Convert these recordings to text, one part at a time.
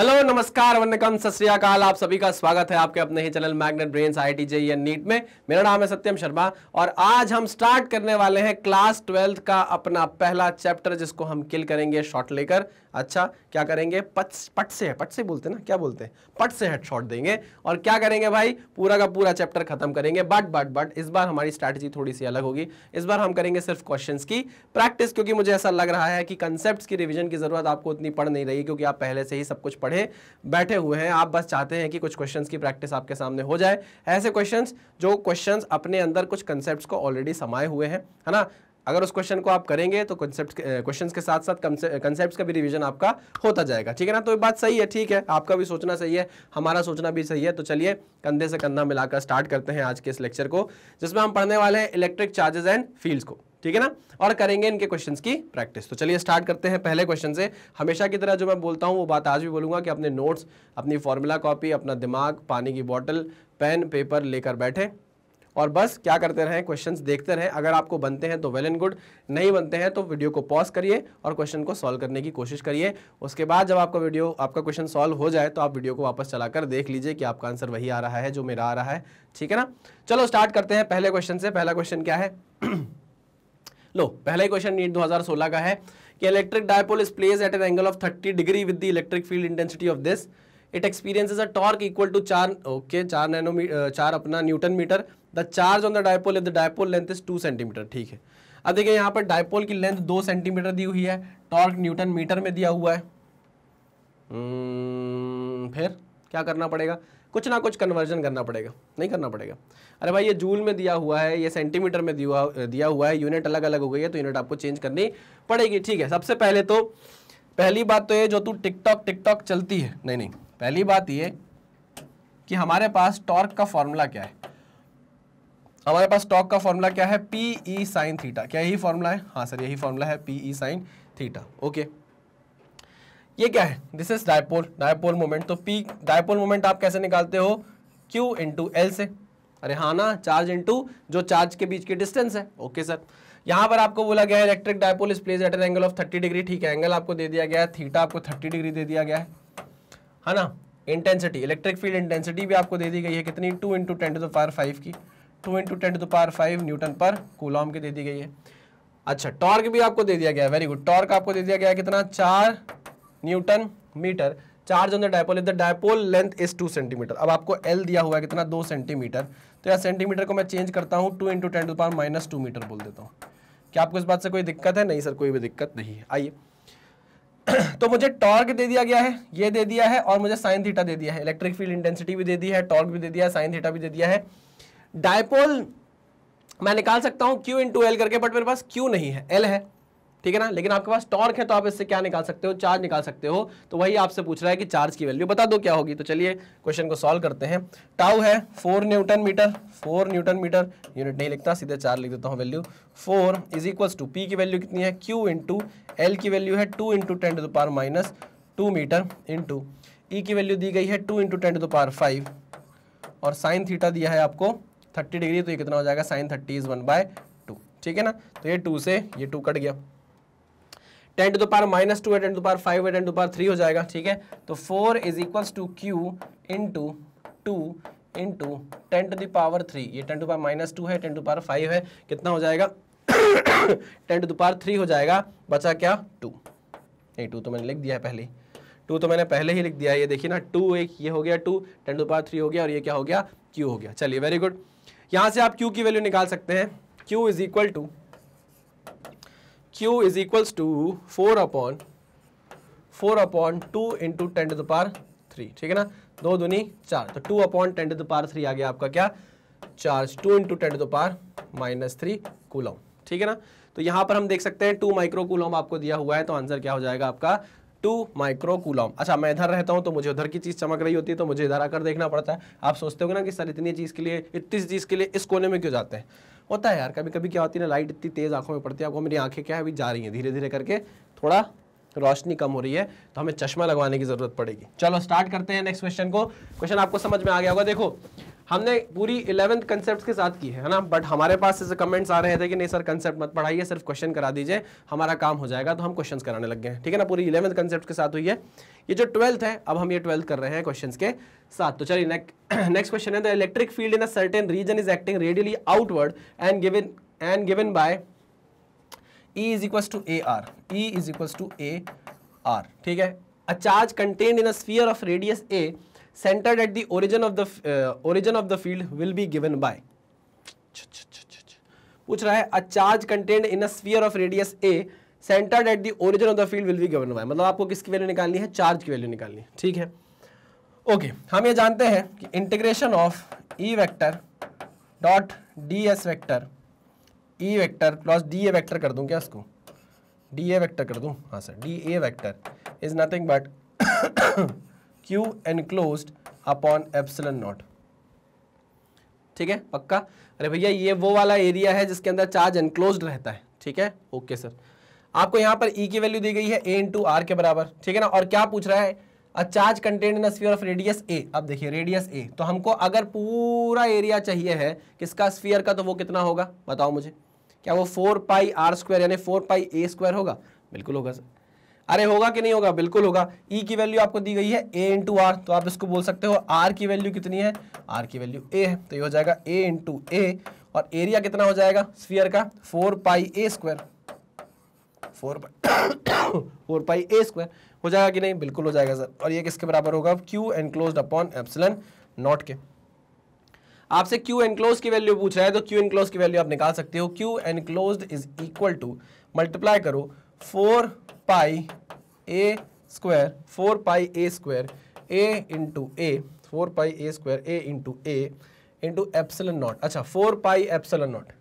Hello नमस्कार वनकम सत आप सभी का स्वागत है आपके अपने ही channel magnet brain I T JEE NEET में मेरा नाम है सत्यम शर्मा और आज हम स्टार्ट करने वाले हैं क्लास ट्वेल्थ का अपना पहला चैप्टर जिसको हम किल करेंगे शॉट लेकर अच्छा क्या करेंगे पट पट से है पट से बोलते हैं ना क्या बोलते हैं पट से हेड शॉट देंगे और क्या करेंगे भाई पूरा का पूरा चैप्टर खत्म करेंगे बट बट बट इस बार हमारी स्ट्रैटेजी थोड़ी सी अलग होगी इस बार हम करेंगे सिर्फ क्वेश्चन की प्रैक्टिस क्योंकि मुझे ऐसा लग रहा है कि कंसेप्ट की रिविजन की जरूरत आपको उतनी पड़ नहीं रही क्योंकि आप पहले से ही सब कुछ पढ़े बैठे हुए हैं आप बस चाहते हैं कि कुछ क्वेश्चंस की प्रैक्टिस आपके सामने हो जाए ऐसे क्वेश्चंस जो क्वेश्चंस अपने अंदर कुछ कंसेप्ट को ऑलरेडी समाये हुए हैं है ना अगर उस क्वेश्चन को आप करेंगे तो कंसेप्ट क्वेश्चन के साथ साथ कंसेप्ट का भी रिविजन आपका होता जाएगा ठीक है ना तो ये बात सही है ठीक है आपका भी सोचना सही है हमारा सोचना भी सही है तो चलिए कंधे से कंधा मिलाकर स्टार्ट करते हैं आज के इस लेक्चर को जिसमें हम पढ़ने वाले हैं इलेक्ट्रिक चार्जेस एंड फील्ड्स को ठीक है ना और करेंगे इनके क्वेश्चन की प्रैक्टिस तो चलिए स्टार्ट करते हैं पहले क्वेश्चन से हमेशा की तरह जो मैं बोलता हूँ वो बात आज भी बोलूँगा कि अपने नोट्स अपनी फॉर्मूला कॉपी अपना दिमाग पानी की बॉटल पेन पेपर लेकर बैठे और बस क्या करते रहें क्वेश्चंस देखते रहें अगर आपको बनते हैं तो वेल एंड गुड नहीं बनते हैं तो वीडियो को पॉज करिए और क्वेश्चन को सॉल्व करने की कोशिश करिए उसके बाद जब आपका वीडियो आपका क्वेश्चन सॉल्व हो जाए तो आप वीडियो को वापस चलाकर देख लीजिए कि आपका आंसर वही आ रहा है जो मेरा आ रहा है ठीक है ना चलो स्टार्ट करते हैं पहले क्वेश्चन से पहला क्वेश्चन क्या है लो पहला ही क्वेश्चन नीट 2016 का है कि electric dipole is place at an angle of 30 degree with the electric field intensity of this it experiences a torque equal to चार ओके चार नैनोमीटर चार अपना newton metre the charge on the dipole if the dipole length is two centimetre ठीक है अब देखिए यहाँ पर डायपोल की लेंथ दो सेंटीमीटर दी हुई है टॉर्क न्यूटन मीटर में दिया हुआ है हम्म, फिर क्या करना पड़ेगा कुछ ना कुछ कन्वर्जन करना पड़ेगा नहीं करना पड़ेगा अरे भाई ये जूल में दिया हुआ है ये सेंटीमीटर में दिया दिया हुआ है यूनिट अलग अलग हो गई है तो यूनिट आपको चेंज करनी पड़ेगी ठीक है सबसे पहले तो पहली बात तो ये जो तू टिकटॉक टिकटॉक चलती है नहीं नहीं पहली बात ये कि हमारे पास टॉर्क का फॉर्मूला क्या है हमारे पास टॉर्क का फॉर्मूला क्या है पी ई साइन थीटा क्या यही फॉर्मूला है हाँ सर यही फॉर्मूला है P E sine theta okay ये क्या है this is dipole dipole moment तो पी डायपोल मोमेंट आप कैसे निकालते हो क्यू इंटू एल से अरे हाँ ना चार्ज इंटू जो चार्ज के बीच की डिस्टेंस है ओके सर यहाँ पर आपको बोला गया है electric dipole is place at an angle of thirty degree ठीक है एंगल आपको दे दिया गया है थीटा आपको थर्टी डिग्री दे दिया गया है है हाँ ना इंटेंसिटी इलेक्ट्रिक फील्ड इंटेंसिटी भी आपको दे दी गई है कितनी two into ten to power five की two into ten to power five newton per coulomb की दे दी गई है अच्छा टॉर्क भी आपको दे दिया गया है वेरी गुड टॉर्क आपको दे दिया गया है कितना चार newton metre charge on the dipole if the dipole length is two centimetre अब आपको एल दिया हुआ है कितना दो सेंटीमीटर तो यार सेंटीमीटर को मैं चेंज करता हूँ two into ten to power minus two metre बोल देता हूँ क्या आपको इस बात से कोई दिक्कत है नहीं सर कोई भी दिक्कत नहीं है आइए तो मुझे टॉर्क दे दिया गया है ये दे दिया है और मुझे साइन थीटा दे दिया है इलेक्ट्रिक फील्ड इंटेंसिटी भी दे दी है टॉर्क भी दे दिया है साइन थीटा भी दे दिया है डायपोल मैं निकाल सकता हूँ क्यू इंटू एल करके बट मेरे पास क्यू नहीं है एल है ठीक है ना लेकिन आपके पास टॉर्क है तो आप इससे क्या निकाल सकते हो चार्ज निकाल सकते हो तो वही आपसे पूछ रहा है कि चार्ज की वैल्यू बता दो क्या होगी तो चलिए क्वेश्चन को सॉल्व करते हैं टाउ है four newton metre four newton metre unit नहीं लिखता सीधे चार लिख देता हूँ value four is equals to P की वैल्यू कितनी है क्यू इंटू एल की वैल्यू है two into ten to the minus two metre into E की वैल्यू दी गई है two into ten to five और साइन थीटा दिया है आपको थर्टी डिग्री तो ये कितना हो जाएगा sine thirty is one by two ठीक है ना तो ये टू से ये टू कट गया ten to the minus two है टेन टू पार फाइव है टेन टू पार थ्री हो जाएगा ठीक है तो four is equal to Q in two two ten to the power three ये ten to power minus two है टेन टू पार फाइव है कितना हो जाएगा टेन टू दावर थ्री हो जाएगा बचा क्या टू नहीं टू तो मैंने लिख दिया है पहले टू तो मैंने पहले ही लिख दिया है ये देखिए ना टू एक ये हो गया two ten to power three हो गया और ये क्या हो गया क्यू हो गया चलिए वेरी गुड यहाँ से आप क्यू की वैल्यू निकाल सकते हैं Q is equal to Q is equals to four upon four upon two into 10 to the power three ठीक है ना दो दुनी चार तो 2 upon 10 to the power 3 आ गया आपका क्या charge two into 10 to the power minus 3 coulomb ठीक है ना तो यहाँ पर हम देख सकते हैं टू माइक्रो कूलम आपको दिया हुआ है तो आंसर क्या हो जाएगा आपका टू माइक्रो कूलॉम अच्छा मैं इधर रहता हूँ तो मुझे उधर की चीज़ चमक रही होती है तो मुझे इधर आकर देखना पड़ता है आप सोचते हो ना कि सर इतनी चीज़ के लिए इतनी चीज़ के लिए इस कोने में क्यों जाते हैं होता है यार कभी कभी क्या होती है ना लाइट इतनी तेज़ आंखों में पड़ती है आपको मेरी आंखें क्या है अभी जा रही हैं धीरे धीरे करके थोड़ा रोशनी कम हो रही है तो हमें चश्मा लगवाने की ज़रूरत पड़ेगी चलो स्टार्ट करते हैं नेक्स्ट क्वेश्चन को क्वेश्चन आपको समझ में आ गया होगा देखो हमने पूरी इलेवंथ कंसेप्ट के साथ की है ना बट हमारे पास ऐसे कमेंट्स आ रहे थे कि नहीं सर कंसेप्ट मत पढ़ाइए सिर्फ क्वेश्चन करा दीजिए हमारा काम हो जाएगा तो हम क्वेश्चन कराने लग गए ठीक है ना पूरी इलेवंथ कंसेप्ट के साथ हुई है ये जो ट्वेल्थ है अब हम ये ट्वेल्थ कर रहे हैं क्वेश्चन के साथ तो चलिए नेक्स्ट क्वेश्चन है the electric field in a certain region is acting radially outward and given and given by E is equals to A R E is equals to A R ठीक है a charge contained in a sphere of radius A centered at the origin of the uh, origin of the field will be given by पूछ रहा है a charge content in a sphere of radius A centred at the origin of the field will be given by मतलब आपको किसकी value निकालनी है charge की value निकालनी है ठीक है ओके okay, हम ये जानते हैं कि integration of E vector dot D S vector E vector plus D A vector कर दूं क्या इसको डी ए वैक्टर कर दूं हाँ sir D A vector is nothing but Q enclose upon epsilon naught ठीक है पक्का अरे भैया ये वो वाला एरिया है जिसके अंदर चार्ज एनक्लोज रहता है ठीक है ओके सर आपको यहां पर ई e की वैल्यू दी गई है ए इंटू आर के बराबर ठीक है ना और क्या पूछ रहा है a charge content in sphere of radius A अब देखिए रेडियस ए तो हमको अगर पूरा एरिया चाहिए है किसका स्फीयर का तो वो कितना होगा बताओ मुझे क्या वो फोर पाई आर स्क्वायर यानी फोर पाई ए स्क्वायर होगा बिल्कुल होगा सर अरे होगा कि नहीं होगा बिल्कुल होगा ई e की वैल्यू आपको दी गई है ए इंटू आर तो आप इसको बोल सकते हो आर की वैल्यू कितनी है आर की वैल्यू ए है तो ये हो जाएगा ए इंटू ए और एरिया कितना हो जाएगा स्फीयर का four pi A square four four pi A square हो जाएगा कि नहीं बिल्कुल हो जाएगा सर और ये किसके बराबर होगा Q enclose upon epsilon naught के आपसे Q एनक्लोज की वैल्यू पूछ रहा है तो Q एनक्लोज की वैल्यू आप निकाल सकते हो Q enclose is equal to multiply करो four pi A square four pi A square A into A four pi A square A into A into epsilon naught अच्छा four pi epsilon naught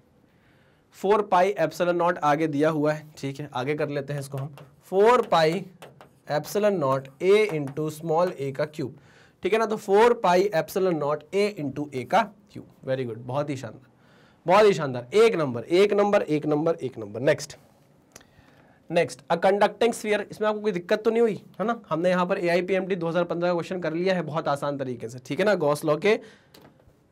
four pi epsilon naught आगे दिया हुआ है ठीक है आगे कर लेते हैं इसको हम four pi epsilon naught A into small A का क्यूब ठीक है ना तो four pi epsilon naught A into A का क्यूब वेरी गुड बहुत ही शानदार बहुत ही शानदार एक नंबर एक नंबर एक नंबर एक number next next a conducting sphere इसमें आपको कोई दिक्कत तो नहीं हुई है ना हमने यहाँ पर A I P M D दो हज़ार पंद्रह का क्वेश्चन कर लिया है बहुत आसान तरीके से ठीक है ना गॉस लॉ के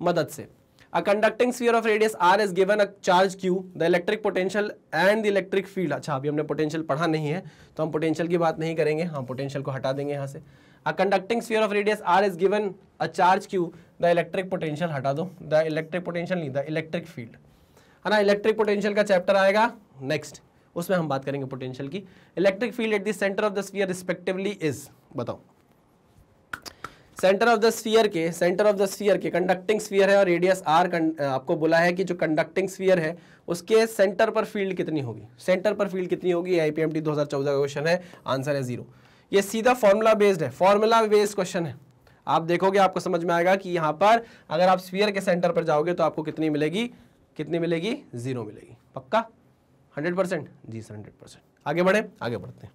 मदद से a conducting sphere of radius R is given a charge Q the electric potential and the electric field अच्छा अभी हमने पोटेंशियल पढ़ा नहीं है तो हम पोटेंशियल की बात नहीं करेंगे हम हाँ, पोटेंशियल को हटा देंगे यहाँ से a conducting sphere of radius R is given a charge Q the electric potential हटा दो द इलेक्ट्रिक पोटेंशियल नहीं द इलेक्ट्रिक फील्ड है ना इलेक्ट्रिक पोटेंशियल का चैप्टर आएगा नेक्स्ट उसमें हम बात करेंगे पोटेंशियल की electric field at the centre of the sphere respectively is बताओ सेंटर ऑफ द स्फीयर के सेंटर ऑफ द स्फीयर के कंडक्टिंग स्फीयर है और रेडियस आर आपको बोला है कि जो कंडक्टिंग स्फीयर है उसके सेंटर पर फील्ड कितनी होगी सेंटर पर फील्ड कितनी होगी आई पी एम टी दो हज़ार चौदह का क्वेश्चन है आंसर है जीरो ये सीधा फॉर्मूला बेस्ड है फॉर्मूला बेस्ड क्वेश्चन है आप देखोगे आपको समझ में आएगा कि यहाँ पर अगर आप स्फीयर के सेंटर पर जाओगे तो आपको कितनी मिलेगी कितनी मिलेगी जीरो मिलेगी पक्का हंड्रेड परसेंट जी सर हंड्रेड परसेंट आगे बढ़े आगे बढ़ते हैं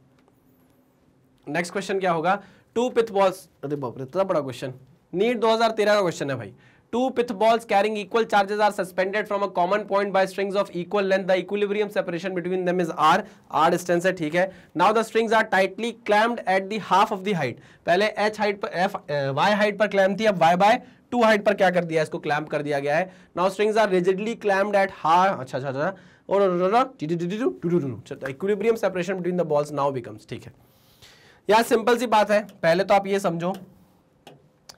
नेक्स्ट क्वेश्चन क्या होगा टू पिथ बॉल्स अरे बाप रे इतना बड़ा क्वेश्चन नीट 2013 का क्वेश्चन है भाई two pith balls carrying equal charges are suspended from a common point by strings of equal length the equilibrium separation between them is r r distance है ठीक है now the strings are tightly clamped at the half of the height पहले h height पर f y height पर clamp थी अब y by to height पर क्या कर दिया इसको क्लैम्प कर दिया गया है now strings are rigidly clamped at हा अच्छा अच्छा अच्छा और equilibrium separation between the balls now becomes ठीक है यहाँ सिंपल सी बात है पहले तो आप ये समझो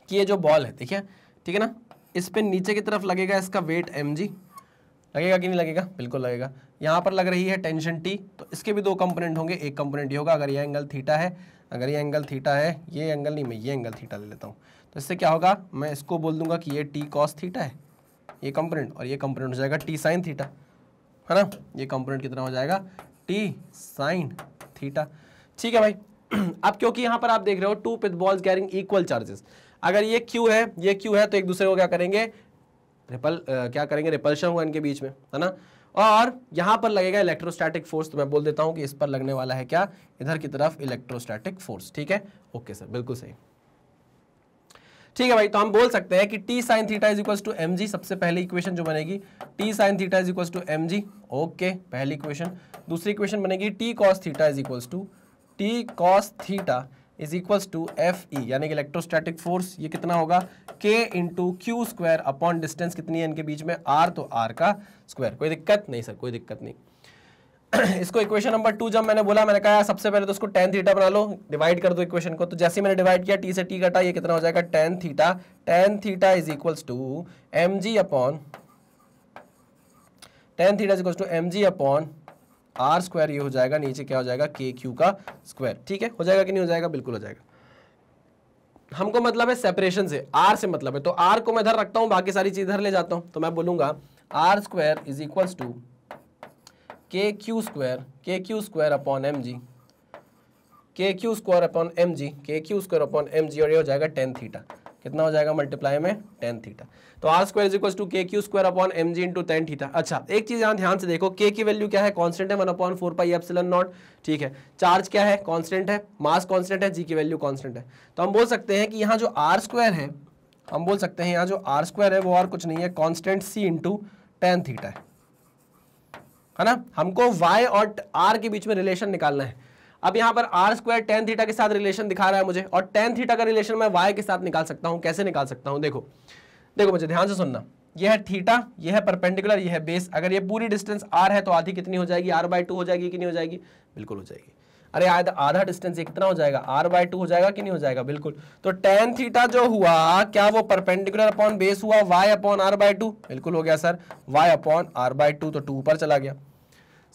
कि ये जो बॉल है ठीक है ठीक है ना इस पे नीचे की तरफ लगेगा इसका वेट एम लगेगा कि नहीं लगेगा बिल्कुल लगेगा यहाँ पर लग रही है टेंशन टी तो इसके भी दो कंपोनेंट होंगे एक कंपोनेंट ये होगा अगर ये एंगल थीटा है अगर ये एंगल थीटा है ये एंगल नहीं मैं ये एंगल थीटा ले लेता हूँ तो इससे क्या होगा मैं इसको बोल दूंगा कि ये टी कॉस थीटा है ये कंपोनेंट और ये कंपोनेंट हो जाएगा टी साइन थीटा है ना ये कंपोनेंट कितना हो जाएगा टी साइन थीटा ठीक है भाई अब क्योंकि यहाँ पर आप देख रहे हो two pith balls carrying equal charges अगर ये क्यू है ये क्यू है तो एक दूसरे को क्या करेंगे रिपल क्या करेंगे रिपल्शन होगा इनके बीच में है ना और यहां पर लगेगा इलेक्ट्रोस्टैटिक फोर्स तो मैं बोल देता हूं कि इस पर लगने वाला है क्या इधर की तरफ इलेक्ट्रोस्टैटिक फोर्स ठीक है ओके सर बिल्कुल सही ठीक है भाई तो हम बोल सकते हैं कि T sine theta is equal to M G सबसे पहले इक्वेशन जो बनेगी T sine theta is equal to M G okay पहली इक्वेशन दूसरी इक्वेशन बनेगी T cos theta is equal to T cos theta is equal to F E यानी कि electrostatic force ये कितना होगा K into Q square upon distance कितनी है इनके बीच में आर तो आर का स्क्वायर कोई दिक्कत नहीं सर कोई दिक्कत नहीं इसको इक्वेशन नंबर टू जब मैंने बोला मैंने कहा सबसे पहले तो उसको टेन थीटा बना लो डिवाइड कर दो इक्वेशन को तो जैसे मैंने डिवाइड किया टी से टी कटा ये कितना हो जाएगा tan theta tan theta is equals to M G upon tan theta is equals to M G upon are square ये हो जाएगा नीचे क्या हो जाएगा के क्यू का स्क्वायर ठीक है हो जाएगा कि नहीं हो जाएगा बिल्कुल हो जाएगा हमको मतलब है सेपरेशन से आर से मतलब है तो आर को मैं इधर रखता हूँ बाकी सारी चीज़ इधर ले जाता हूँ तो मैं बोलूंगा R square is equals to K Q square के Q square upon M G K Q square upon M G K Q square upon M G और ये हो जाएगा टेन थीटा कितना हो जाएगा मल्टीप्लाई में टेन थीटा तो are square is equal to K Q square upon M G into tan theta अच्छा एक चीज यहाँ ध्यान से देखो के की वैल्यू क्या है कॉन्स्टेंट है one upon four pi epsilon naught ठीक है चार्ज क्या है कॉन्स्टेंट है मास कॉन्स्टेंट है जी की वैल्यू कॉन्स्टेंट है तो हम बोल सकते हैं कि यहाँ जो आर स्क्वायर है हम बोल सकते हैं यहाँ जो आर स्क्वायर है वो और कुछ नहीं है constant C into tan theta है है ना हमको y और r के बीच में रिलेशन निकालना है अब यहां पर आर स्क्वायर टेन थीटा के साथ रिलेशन दिखा रहा है मुझे और टेन थीटा का रिलेशन मैं वाई के साथ निकाल सकता हूँ कैसे निकाल सकता हूँ देखो देखो मुझे ध्यान से सुनना यह है थीटा यह है परपेंडिकुलर यह है बेस अगर यह पूरी डिस्टेंस आर है तो आधी कितनी हो जाएगी आर बाय टू हो जाएगी कि नहीं हो जाएगी बिल्कुल हो जाएगी अरे आधा डिस्टेंस कितना हो जाएगा आर बाय टू हो जाएगा कि नहीं हो जाएगा बिल्कुल तो टेन थीटा जो हुआ क्या वो परपेंडिकुलर अपॉन बेस हुआ y upon r by two बिल्कुल हो गया sir y upon r by two तो टू ऊपर चला गया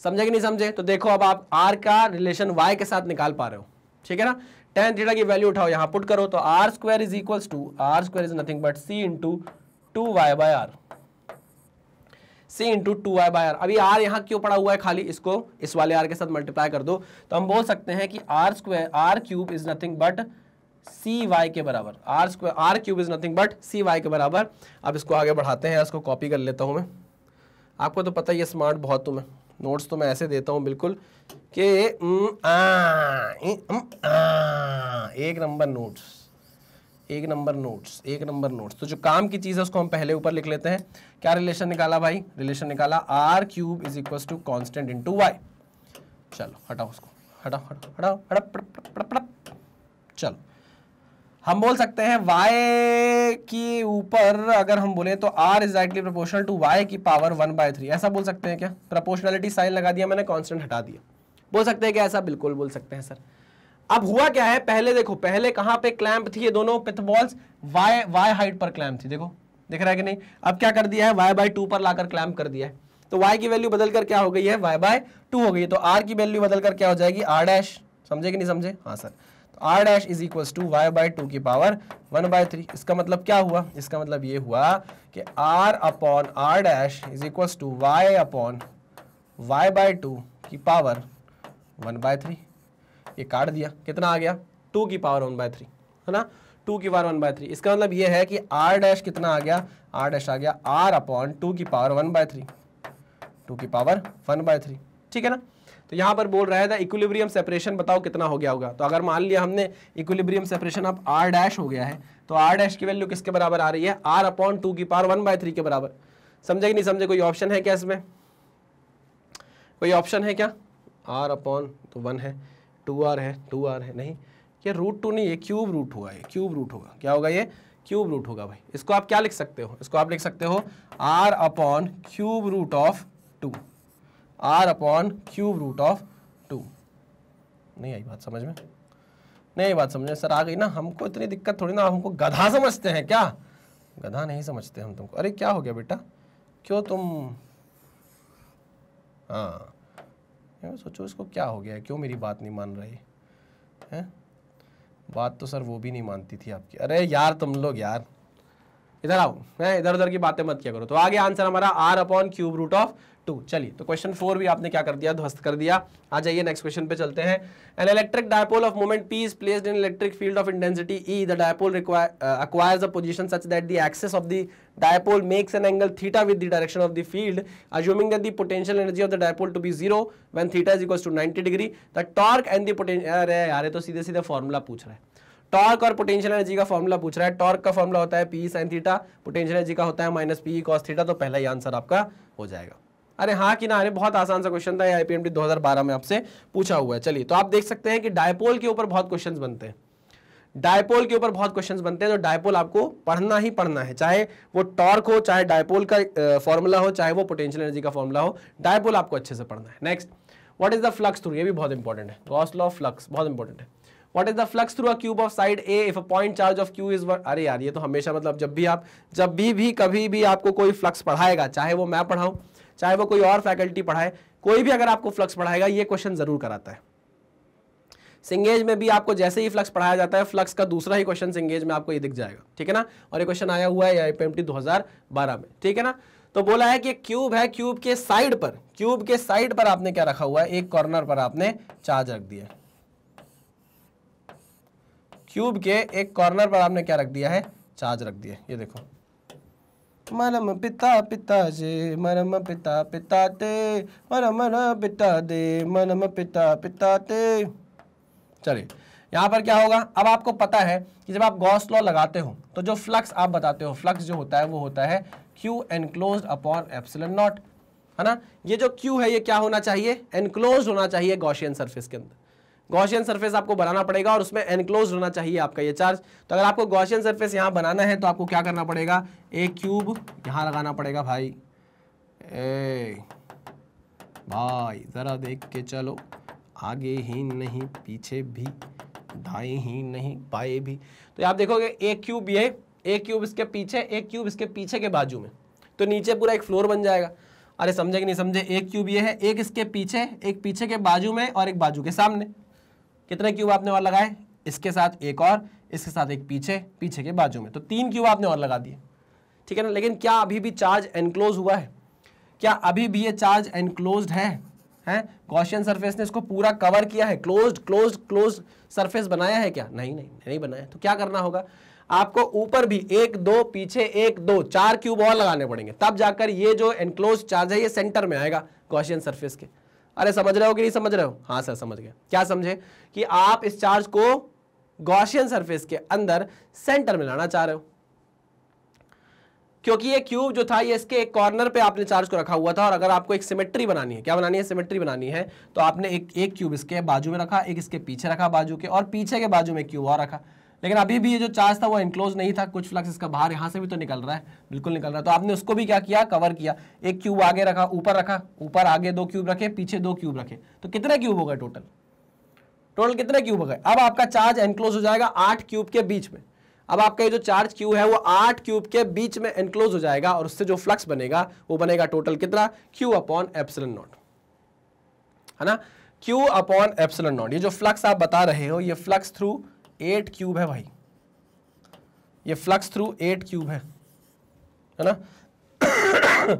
समझे कि नहीं समझे तो देखो अब आप आर का रिलेशन वाई के साथ निकाल पा रहे हो ठीक है ना टेन थीटा की वैल्यू उठाओ यहां पुट करो तो are square is equal to r square is nothing but c into two y by r c into two I by r अभी आर यहाँ क्यों पड़ा हुआ है खाली इसको इस वाले आर के साथ मल्टीप्लाई कर दो तो हम बोल सकते हैं कि r square r cube is nothing but c y के बराबर r square r cube is nothing but c y के बराबर अब इसको आगे बढ़ाते हैं इसको कॉपी कर लेता हूँ मैं आपको तो पता ही है स्मार्ट बहुत हूँ मैं नोट्स तो मैं ऐसे देता हूँ बिल्कुल के एक नंबर नोट्स एक नंबर नोट्स एक नंबर नोट्स तो जो काम की चीज़ है उसको हम पहले ऊपर लिख लेते हैं क्या रिलेशन निकाला भाई रिलेशन निकाला r cube is equal to constant into y चलो हटाओ उसको हटाओ हटाओ हटाओ हटा चलो हम बोल सकते हैं y के ऊपर अगर हम बोले तो r is directly proportional to y की पावर वन बाय थ्री ऐसा बोल सकते हैं क्या प्रोपोर्शनलिटी साइन लगा दिया मैंने कांस्टेंट हटा दिया बोल सकते हैं क्या ऐसा बिल्कुल बोल सकते हैं सर अब हुआ क्या है पहले देखो पहले कहाँ पे क्लैम्प थी ये दोनों पिथबॉल्स वाई वाई हाइट पर क्लैंप थी देखो दिख रहा है कि नहीं अब क्या कर दिया है वाई बाई टू पर लाकर क्लैम्प कर दिया है तो वाई की वैल्यू बदलकर क्या हो गई है वाई बाय टू हो गई है तो आर की वैल्यू बदलकर क्या हो जाएगी आर डैश समझे कि नहीं समझे हाँ सर तो r dash is equal to y by two की पावर वन बाय थ्री इसका मतलब क्या हुआ इसका मतलब ये हुआ कि r upon r dash is equal to y upon y by two की पावर वन बाय थ्री ये काट दिया कितना आ गया टू की पावर वन बाय थ्री है ना टू की पावर वन बाय थ्री इसका मतलब ये है कि आर डैश कितना आ गया आर डैश आ गया आर अपॉन टू की power one by three two की पावर वन बाय थ्री ठीक है ना तो यहाँ पर बोल रहा है था इक्विलिब्रियम सेपरेशन बताओ कितना हो गया होगा तो अगर मान लिया हमने इक्विलिब्रियम सेपरेशन अब आर डैश हो गया है तो आर डैश की वैल्यू किसके बराबर आ रही है आर अपॉन टू की पावर वन बाय थ्री के बराबर समझे कि नहीं समझे कोई ऑप्शन है क्या इसमें कोई ऑप्शन है क्या आर अपॉन तो वन है टू आर है टू आर है नहीं ये रूट टू नहीं ये क्यूब रूट हुआ ये क्यूब रूट होगा क्या होगा ये क्यूब रूट होगा भाई इसको आप क्या लिख सकते हो इसको आप लिख सकते हो r upon cube root of two r upon cube root of two नहीं आई बात समझ में नहीं बात समझ में सर आ गई ना हमको इतनी दिक्कत थोड़ी ना हमको गधा समझते हैं क्या गधा नहीं समझते हम तुमको अरे क्या हो गया बेटा क्यों तुम हाँ मैं सोचो इसको क्या हो गया है क्यों मेरी बात नहीं मान रही है बात तो सर वो भी नहीं मानती थी आपकी अरे यार तुम लोग यार इधर आओ मैं इधर उधर की बातें मत किया करो तो आगे आंसर हमारा r upon cube root of two चलिए तो क्वेश्चन फोर भी आपने क्या कर दिया ध्वस्त कर दिया आ जाइए नेक्स्ट क्वेश्चन पे चलते हैं an electric dipole of moment p is placed in electric field of intensity E the dipole acquires a position such that the axis of the dipole makes an angle theta with the direction of the field assuming that the potential energy of the dipole to be zero when theta is equals to 90 degree the torque and the potential अरे यार ये तो सीधे सीधे formula पूछ रहा है torque और पोटेंशियल एनर्जी का फॉर्मूला पूछ रहा है टॉर्क का फॉर्मूला होता है p sine theta potential energy का होता है माइनस पी कॉस थीटा तो पहला ही आंसर आपका हो जाएगा अरे हाँ कि ना अरे बहुत आसान सा क्वेश्चन था ये आईपीएमटी 2012 में आपसे पूछा हुआ है चलिए तो आप देख सकते हैं कि डायपोल के ऊपर बहुत क्वेश्चन बनते हैं डायपोल के ऊपर बहुत क्वेश्चंस बनते हैं तो डायपोल आपको पढ़ना ही पढ़ना है चाहे वो टॉर्क हो चाहे डायपोल का फॉर्मूला हो चाहे वो पोटेंशियल एनर्जी का फॉर्मूला हो डायपोल आपको अच्छे से पढ़ना है next what is the flux through ये भी बहुत इंपॉर्टेंट है गॉस लॉ फ्लक्स बहुत इंपॉर्टेंट है what is the flux through a cube of side a if a point charge of q is अरे यार ये तो हमेशा मतलब जब भी आप जब भी भी कभी भी आपको कोई फ्लक्स पढ़ाएगा चाहे वो मैं पढ़ाऊँ चाहे वो कोई और फैकल्टी पढ़ाए कोई भी अगर आपको फ्लक्स पढ़ाएगा ये क्वेश्चन जरूर कराता है सिंगेज में भी आपको जैसे ही फ्लक्स पढ़ाया जाता है फ्लक्स का दूसरा ही क्वेश्चन सिंगेज में आपको ये दिख जाएगा ठीक है ना और ये क्वेश्चन आया हुआ है एम टी में ठीक है ना तो बोला है कि क्यूब है क्यूब के साइड पर क्यूब के साइड पर आपने क्या रखा हुआ है एक कॉर्नर पर आपने चार्ज रख दिया क्यूब के एक कॉर्नर पर आपने क्या रख दिया है चार्ज रख दिया ये देखो मरम पिता पिता जे मरम पिता पिता ते मरम पिता दे मरम पिता पिता ते चलिए यहाँ पर क्या होगा अब आपको पता है कि जब आप गॉस लॉ लगाते हो तो जो फ्लक्स आप बताते हो फ्लक्स जो होता है वो होता है q enclose upon epsilon naught है ना ये जो क्यू है ये क्या होना चाहिए एनक्लोज होना चाहिए गॉशियन सरफेस के अंदर गौशियन सरफेस आपको बनाना पड़ेगा और उसमें एनक्लोज होना चाहिए आपका ये चार्ज तो अगर आपको गौशियन सरफेस यहाँ बनाना है तो आपको क्या करना पड़ेगा ए क्यूब यहाँ लगाना पड़ेगा भाई ए भाई ज़रा देख के चलो आगे ही नहीं पीछे भी दाएं ही नहीं पाए भी तो आप देखोगे ए क्यूब ये ए क्यूब इसके पीछे ए क्यूब इसके पीछे के बाजू में तो नीचे पूरा एक फ्लोर बन जाएगा अरे समझे कि नहीं समझे एक क्यूब ये है एक इसके पीछे एक पीछे के बाजू में और एक बाजू के सामने कितने क्यूब आपने और लगाए इसके साथ एक और इसके साथ एक पीछे पीछे के बाजू में तो तीन क्यूब आपने और लगा दिए ठीक है ना लेकिन क्या अभी भी चार्ज एनक्लोज हुआ है क्या अभी भी ये चार्ज एनक्लोज है हैं गॉशियन सरफेस ने इसको पूरा कवर किया है क्लोज क्लोज क्लोज सरफेस बनाया है क्या नहीं नहीं नहीं बनाया तो क्या करना होगा आपको ऊपर भी एक दो पीछे एक दो चार क्यूब और लगाने पड़ेंगे तब जाकर ये जो एनक्लोज चार्ज है ये सेंटर में आएगा गॉशियन सरफेस के अरे समझ रहे हो कि नहीं समझ रहे हो हाँ सर समझ गए क्या समझे कि आप इस चार्ज को गॉशियन सरफेस के अंदर सेंटर में लाना चाह रहे हो क्योंकि ये क्यूब जो था ये इसके एक कॉर्नर पे आपने चार्ज को रखा हुआ था और अगर आपको एक सिमेट्री बनानी है क्या बनानी है सिमेट्री बनानी है तो आपने एक एक क्यूब इसके बाजू में रखा एक इसके पीछे रखा बाजू के और पीछे के बाजू में क्यूब और रखा लेकिन अभी भी ये जो चार्ज था वो इनक्लोज नहीं था कुछ फ्लक्स इसका बाहर यहाँ से भी तो निकल रहा है बिल्कुल निकल रहा है तो आपने उसको भी क्या किया कवर किया एक क्यूब आगे रखा ऊपर रखा ऊपर आगे दो क्यूब रखे पीछे दो क्यूब रखे तो कितने क्यूब हो गए टोटल टोटल कितने क्यूब हो गए अब आपका चार्ज एनक्लोज हो जाएगा आठ क्यूब के बीच में अब आपका ये जो चार्ज क्यू है वो आठ क्यूब के बीच में एनक्लोज हो जाएगा और उससे जो फ्लक्स बनेगा वो बनेगा टोटल कितना क्यू अपॉन एप्सलन नॉट है ना क्यू अपॉन एप्सलन नॉट ये जो फ्लक्स आप बता रहे हो ये फ्लक्स थ्रू एट क्यूब है भाई ये फ्लक्स थ्रू एट क्यूब है है ना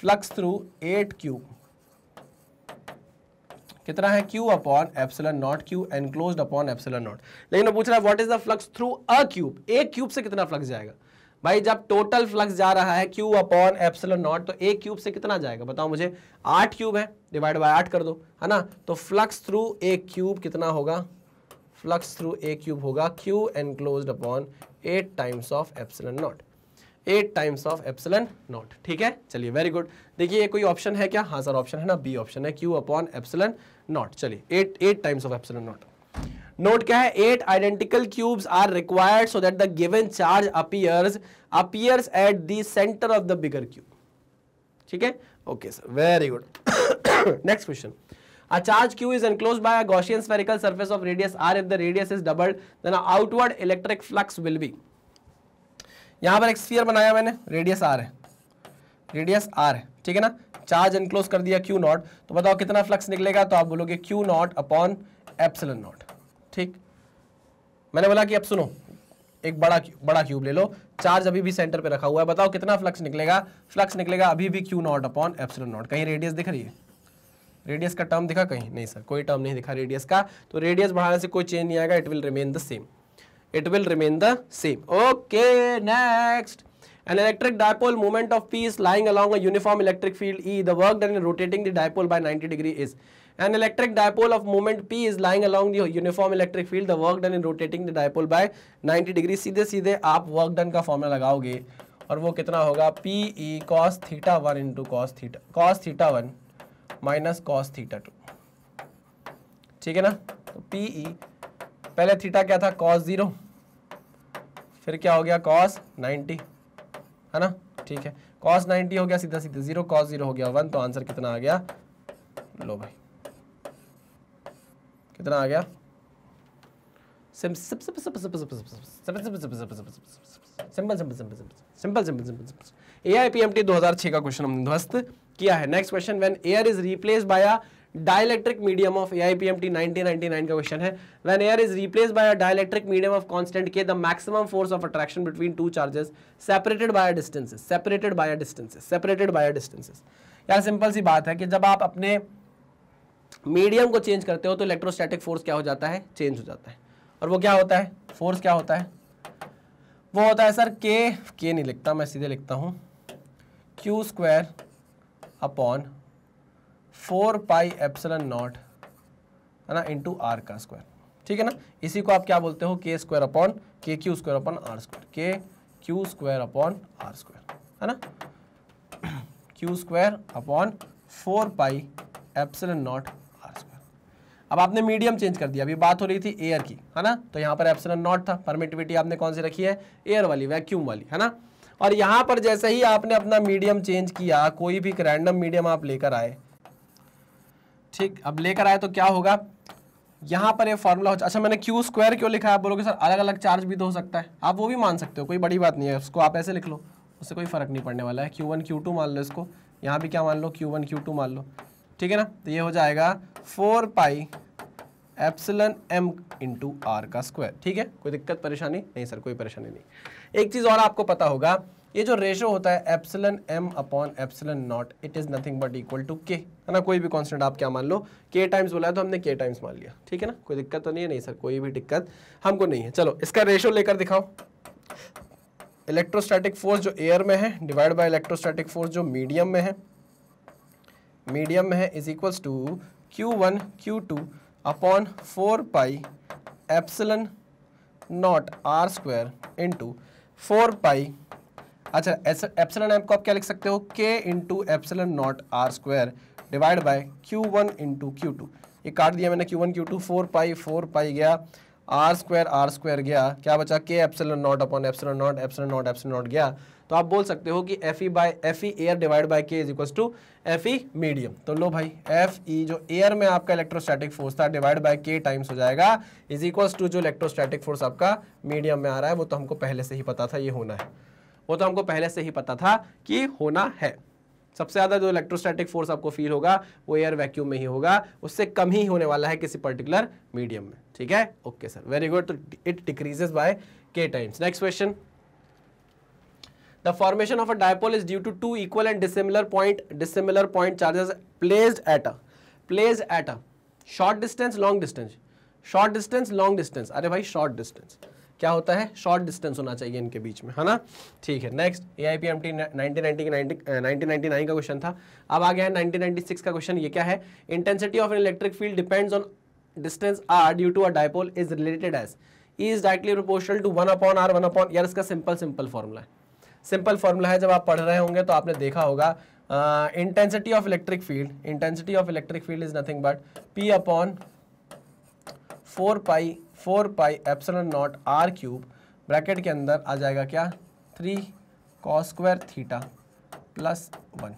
फ्लक्स थ्रू एट क्यूब कितना है q upon epsilon naught q enclose upon epsilon naught लेकिन पूछ रहा है what is the flux through a cube एक क्यूब से कितना फ्लक्स जाएगा भाई जब टोटल फ्लक्स जा रहा है क्यू अपॉन एप्सिलन नॉट तो एक क्यूब से कितना जाएगा बताओ मुझे आठ क्यूब है डिवाइड बाय आठ कर दो है ना तो फ्लक्स थ्रू एक क्यूब कितना होगा फ्लक्स थ्रू ए क्यूब होगा Q enclose upon eight times of epsilon naught eight times of epsilon naught ठीक है चलिए वेरी गुड देखिए ये कोई ऑप्शन है क्या हाँ सर ऑप्शन है ना बी ऑप्शन है क्यू अपॉन एप्सलन नॉट चलिए eight eight times of epsilon naught note क्या है eight identical cubes are required so that the given charge appears appears at the centre of the bigger cube ठीक है okay sir very good next question A charge Q is enclosed by a Gaussian spherical surface of radius r. If the radius is doubled, then an outward electric flux will be. यहाँ पर एक sphere बनाया मैंने radius r है radius r है ठीक है ना चार्ज एनक्लोज कर दिया क्यू नॉट तो बताओ कितना फ्लक्स निकलेगा तो आप बोलोगे q naught upon epsilon naught ठीक मैंने बोला कि अब सुनो एक बड़ा बड़ा क्यूब ले लो चार्ज अभी भी सेंटर पे रखा हुआ है बताओ कितना फ्लक्स निकलेगा फ्लक्स निकलेगा अभी भी q naught upon epsilon naught कहीं रेडियस दिख रही है रेडियस का टर्म दिखा कहीं नहीं सर कोई टर्म नहीं दिखा रेडियस का तो रेडियस बढ़ाने से कोई चेंज नहीं आएगा it will remain the same it will remain the same okay next An electric dipole moment of P is lying along a uniform electric field E. The work done in rotating the dipole by 90 degree is. An electric dipole of moment P is lying along the uniform electric field. The work done in rotating the dipole by 90 degree. सीधे सीधे आप work done का formula लगाओगे और वो कितना होगा P E cos theta 1 into cos theta cos theta 1 minus cos theta two ठीक है ना तो पीई पहले थीटा क्या था कॉस जीरो फिर क्या हो गया कॉस नाइन्टी है ना ठीक है कॉस नाइन्टी हो गया सीधा सीधा जीरो कॉस जीरो हो गया वन तो आंसर कितना आ गया लो भाई कितना आ गया simple simple simple simple simple simple A I P M T दो हज़ार सिंपल का सिंपल सिंपल ध्वस्त किया है next question when air is replace by a dielectric medium of p AIPMT 1999 का क्वेश्चन है when air is replace by a dielectric medium of constant k the maximum force of attraction between two charges separated by distances separated by distances separated by distances यार simple सी बात है कि जब आप अपने मीडियम को चेंज करते हो तो इलेक्ट्रोस्टैटिक फोर्स क्या हो जाता है चेंज हो जाता है और वो क्या होता है फोर्स क्या होता है वो होता है सर के के नहीं लिखता मैं सीधे लिखता हूँ q square upon four pi epsilon naught है ना इंटू आर का स्क्वायर ठीक है ना इसी को आप क्या बोलते हो k square upon k Q square upon are square के Q square upon are square है ना q square upon four pi epsilon naught r square अब आपने मीडियम चेंज कर दिया अभी बात हो रही थी एयर की है ना तो यहाँ पर एप्सलन नॉट था परमिटिविटी आपने कौन सी रखी है एयर वाली वैक्यूम वाली है ना और यहाँ पर जैसे ही आपने अपना मीडियम चेंज किया कोई भी रैंडम मीडियम आप लेकर आए ठीक अब लेकर आए तो क्या होगा यहाँ पर ये फॉर्मूला हो अच्छा मैंने क्यू स्क्वायर क्यों लिखा है आप बोलोगे सर अलग अलग चार्ज भी तो हो सकता है आप वो भी मान सकते हो कोई बड़ी बात नहीं है उसको आप ऐसे लिख लो उससे कोई फ़र्क नहीं पड़ने वाला है क्यू वन क्यू टू मान लो इसको यहाँ भी क्या मान लो क्यू वन क्यू टू मान लो ठीक है ना तो ये हो जाएगा four pi epsilon m into r का स्क्वायर ठीक है कोई दिक्कत परेशानी नहीं सर कोई परेशानी नहीं एक चीज़ और आपको पता होगा ये जो रेशो होता है epsilon m upon epsilon naught it is nothing but equal to k है ना कोई भी कॉन्स्टेंट आप क्या मान लो के टाइम्स बोला है तो हमने के टाइम्स मान लिया ठीक है ना कोई दिक्कत तो नहीं है नहीं सर कोई भी दिक्कत हमको नहीं है चलो इसका रेशो लेकर दिखाओ इलेक्ट्रोस्टैटिक फोर्स जो एयर में है डिवाइड बाई इलेक्ट्रोस्टैटिक फोर्स जो मीडियम में है मीडियम में है is equals to q one q two upon four pi epsilon naught r square into four pi अच्छा एप्सलन एम को आप क्या लिख सकते हो k into epsilon naught r square divide by q one into q two ये काट दिया मैंने q one q two four pi four pi गया आर स्क्वायर आर स्क्वायर गया क्या बचा k epsilon naught upon epsilon naught epsilon naught epsilon naught गया तो आप बोल सकते हो कि F E by F E air divide by k is equal to F E medium तो लो भाई एफ ई जो एयर में आपका इलेक्ट्रोस्टैटिक फोर्स था डिवाइड बाई के टाइम्स हो जाएगा इज इक्वल टू जो इलेक्ट्रोस्टैटिक फोर्स आपका मीडियम में आ रहा है वो तो हमको पहले से ही पता था ये होना है वो तो हमको पहले से ही पता था कि होना है सबसे ज़्यादा जो इलेक्ट्रोस्टैटिक फोर्स आपको फील होगा वो एयर वैक्यूम में ही होगा उससे कम ही होने वाला है किसी पर्टिकुलर मीडियम में ठीक है ओके सर वेरी गुड तो it decreases by k times next question the formation of a dipole is due to two equal and dissimilar point dissimilar point charges placed at a placed at a short distance long distance short distance long distance अरे भाई short distance क्या होता है short distance होना चाहिए इनके बीच में है ना ठीक है next A I P M T nineteen का क्वेश्चन था अब आ गया है नाइनटीन का क्वेश्चन ये क्या है intensity of an electric field depends on distance r due to a dipole is related as is directly proportional to one upon r one upon यार इसका सिंपल सिंपल फॉर्मूला है सिंपल फॉर्मूला है जब आप पढ़ रहे होंगे तो आपने देखा होगा intensity of electric field intensity of electric field is nothing but p upon four pi four pi epsilon naught r cube bracket के अंदर आ जाएगा क्या three cos square theta plus one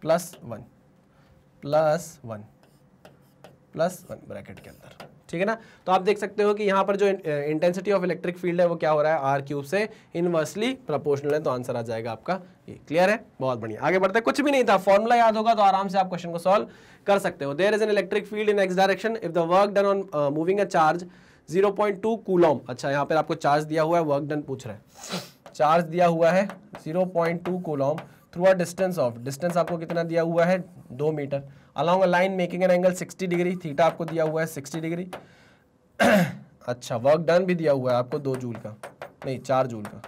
plus one plus one plus one bracket के अंदर ठीक है ना तो आप देख सकते हो कि यहाँ पर जो इंटेंसिटी ऑफ इलेक्ट्रिक फील्ड है वो क्या हो रहा है आर क्यूब से इनवर्सली प्रोपोर्शनल है तो आंसर आ जाएगा आपका ये क्लियर है बहुत बढ़िया आगे बढ़ते हैं कुछ भी नहीं था फॉर्मुला याद होगा तो आराम से आप क्वेश्चन को सॉल्व कर सकते हो there is an electric field in x direction if the work done on moving a charge 0.2 coulomb अच्छा यहाँ पर आपको चार्ज दिया हुआ है वर्क डन पूछ रहे हैं चार्ज दिया हुआ है zero 0.2 coulomb through a distance of distance आपको कितना दिया हुआ है दो metre along a line making an angle 60 degree theta आपको दिया हुआ है 60 डिग्री अच्छा वर्क डन भी दिया हुआ है आपको दो जूल का नहीं चार जूल का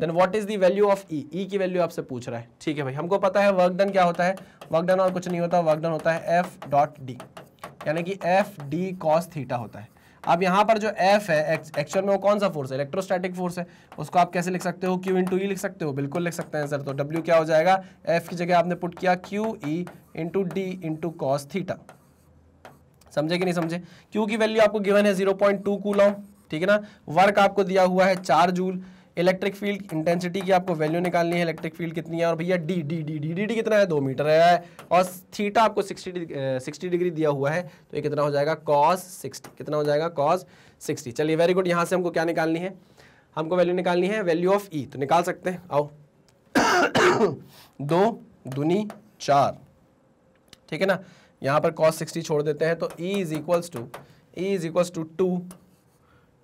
then what is the value of E E की वैल्यू आपसे पूछ रहा है ठीक है भाई हमको पता है वर्क डन क्या होता है वर्क डन और कुछ नहीं होता वर्क डन होता है एफ डॉट डी यानी कि एफ डी कॉस थीटा होता है अब यहाँ पर जो एफ है एक्चुअल में वो कौन सा फोर्स है इलेक्ट्रोस्टैटिक फोर्स है उसको आप कैसे लिख सकते हो क्यू इन टू ई लिख सकते हो बिल्कुल लिख सकते हैं सर तो डब्ल्यू क्या हो जाएगा एफ की जगह आपने पुट किया q E e into d into cos theta समझे कि नहीं समझे क्यू की वैल्यू आपको गिवन है जीरो पॉइंट टू कूलॉम ठीक है ना वर्क आपको दिया हुआ है चार जूल इलेक्ट्रिक फील्ड इंटेंसिटी की आपको वैल्यू निकालनी है इलेक्ट्रिक फील्ड कितनी है और भैया d d d d d d कितना है दो मीटर है और थीटा आपको सिक्सटी सिक्सटी डिग्री दिया हुआ है तो ये कितना हो जाएगा कॉस सिक्सटी कितना हो जाएगा कॉस सिक्सटी चलिए वेरी गुड यहाँ से हमको क्या निकालनी है हमको वैल्यू निकालनी है वैल्यू ऑफ ई तो निकाल सकते हैं आओ दो दुनी चार ठीक है ना यहाँ पर कॉस सिक्सटी छोड़ देते हैं तो E is equals to E is equals to two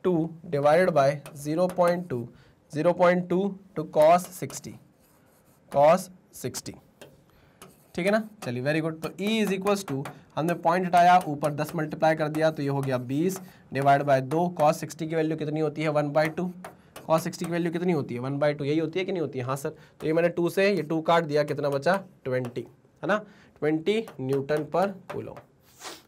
two divided by zero point two zero point two two cos sixty cos sixty ठीक है ना चलिए वेरी गुड तो E इज इक्वल्स टू हमने पॉइंट हटाया ऊपर 10 मल्टीप्लाई कर दिया तो ये हो गया 20 डिवाइड बाय दो कॉस 60 की वैल्यू कितनी होती है one by two cos sixty की वैल्यू कितनी होती है वन बाई टू यही होती है कि नहीं होती है हाँ सर तो ये मैंने टू से ये टू काट दिया कितना बचा ट्वेंटी है ना twenty newton per coulomb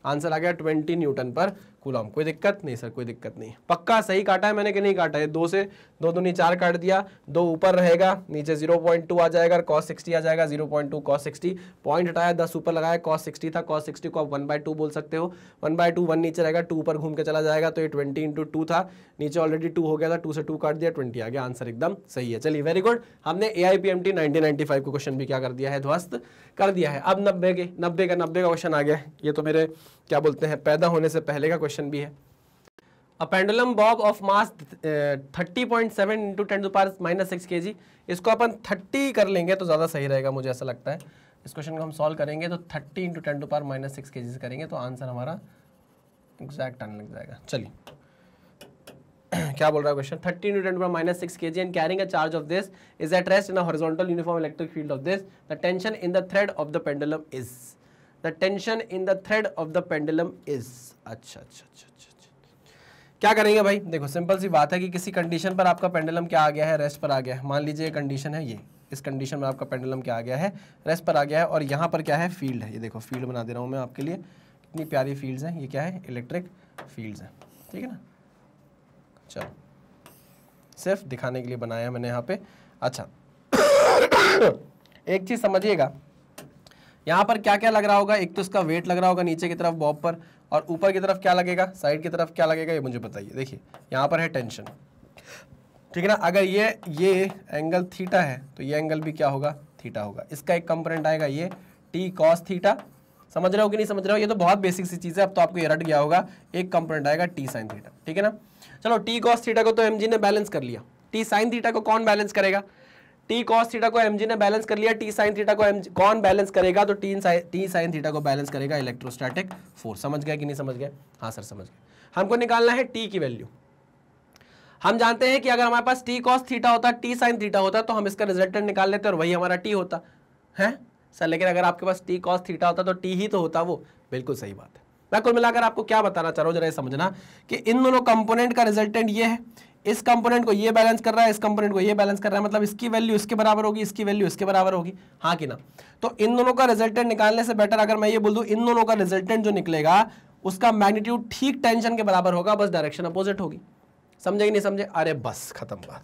answer आ गया ट्वेंटी न्यूटन पर कुलम कोई दिक्कत नहीं सर कोई दिक्कत नहीं पक्का सही काटा है मैंने कि नहीं काटा है दो से दो नहीं चार काट दिया दो ऊपर रहेगा नीचे जीरो पॉइंट टू आ जाएगा और कॉस सिक्सटी आ जाएगा zero point two cos sixty point हटाया दस ऊपर लगाया कॉस सिक्सटी था कॉस सिक्सटी को आप वन बाय टू बोल सकते हो वन बाय टू वन नीचे रहेगा टू ऊपर घूम के चला जाएगा तो ये ट्वेंटी इंटू टू था नीचे ऑलरेडी टू हो गया था टू से टू काट दिया ट्वेंटी आ गया आंसर एकदम सही है चलिए वेरी गुड हमने A I P M T nineteen ninety five को क्वेश्चन भी क्या कर दिया है ध्वस्त कर दिया है अब नब्बे के नब्बे का नब्बे का क्वेश्चन आ गया ये तो मेरे क्या बोलते हैं पैदा होने से पहले का क्वेश्चन भी है a pendulum bob of mass 30.7 point seven into ten to power minus six K G इसको अपन 30 कर लेंगे तो ज़्यादा सही रहेगा मुझे ऐसा लगता है इस क्वेश्चन को हम सॉल्व करेंगे तो 30 into ten to power minus six K G से करेंगे तो आंसर हमारा एग्जैक्ट आने लग जाएगा चलिए क्या बोल रहा है question thirty into ten to power minus six K G and carrying a charge of this is at rest in a horizontal uniform electric field of this the tension in the thread of the pendulum is the tension in the thread of the pendulum is अच्छा अच्छा अच्छा क्या करेंगे भाई देखो simple सी बात है कि किसी कंडीशन पर आपका पेंडुलम क्या आ गया है रेस्ट पर आ गया है मान लीजिए कंडीशन है ये इस कंडीशन में आपका पेंडुलम क्या आ गया है रेस्ट पर आ गया है और यहाँ पर क्या है फील्ड है ये देखो फील्ड बना दे रहा हूँ मैं आपके लिए कितनी प्यारी फील्ड्स हैं ये क्या है इलेक्ट्रिक फील्ड्स हैं ठीक है ना चलो सिर्फ दिखाने के लिए बनाया मैंने यहाँ पे अच्छा एक चीज़ समझिएगा यहाँ पर क्या क्या लग रहा होगा एक तो इसका वेट लग रहा होगा नीचे की तरफ बॉब पर और ऊपर की तरफ क्या लगेगा साइड की तरफ क्या लगेगा ये मुझे बताइए देखिए यहाँ पर है टेंशन ठीक है ना अगर ये ये एंगल थीटा है तो ये एंगल भी क्या होगा थीटा होगा इसका एक कंपोनेंट आएगा ये टी कॉस थीटा समझ रहे हो कि नहीं समझ रहे हो ये तो बहुत बेसिक सी चीज़ है अब तो आपको ये रट गया होगा एक कंपोनेंट आएगा टी साइन थीटा ठीक है ना चलो टी कॉस थीटा को तो एम ने बैलेंस कर लिया टी साइन थीटा को कौन बैलेंस करेगा टी कॉस थीटा को एमजी ने बैलेंस कर लिया टी साइन थीटा को एम कौन बैलेंस करेगा तो T sine T sine theta को बैलेंस करेगा इलेक्ट्रोस्टैटिक फोर्स समझ गया कि नहीं समझ गए हाँ सर समझ गए हमको निकालना है टी की वैल्यू हम जानते हैं कि अगर हमारे पास टी कॉस थीटा होता टी साइन थीटा होता तो हम इसका रिजल्टेंट निकाल लेते और वही हमारा टी होता है सर लेकिन अगर आपके पास टी कॉस थीटा होता तो टी ही तो होता वो बिल्कुल सही बात है मैं कुल मिलाकर आपको क्या बताना चाह रहा हूँ जरा समझना कि इन दोनों कंपोनेंट का रिजल्टेंट ये है इस कंपोनेंट को ये बैलेंस कर रहा है इस कंपोनेंट को ये बैलेंस कर रहा है मतलब इसकी वैल्यू इसके बराबर होगी इसकी वैल्यू इसके बराबर होगी हाँ कि ना तो इन दोनों का रिजल्टेंट निकालने से बेटर अगर मैं ये बोल दू इन दोनों का रिजल्टेंट जो निकलेगा उसका मैग्नीट्यूड ठीक टेंशन के बराबर होगा बस डायरेक्शन अपोजिट होगी समझे कि नहीं समझे अरे बस खत्म बात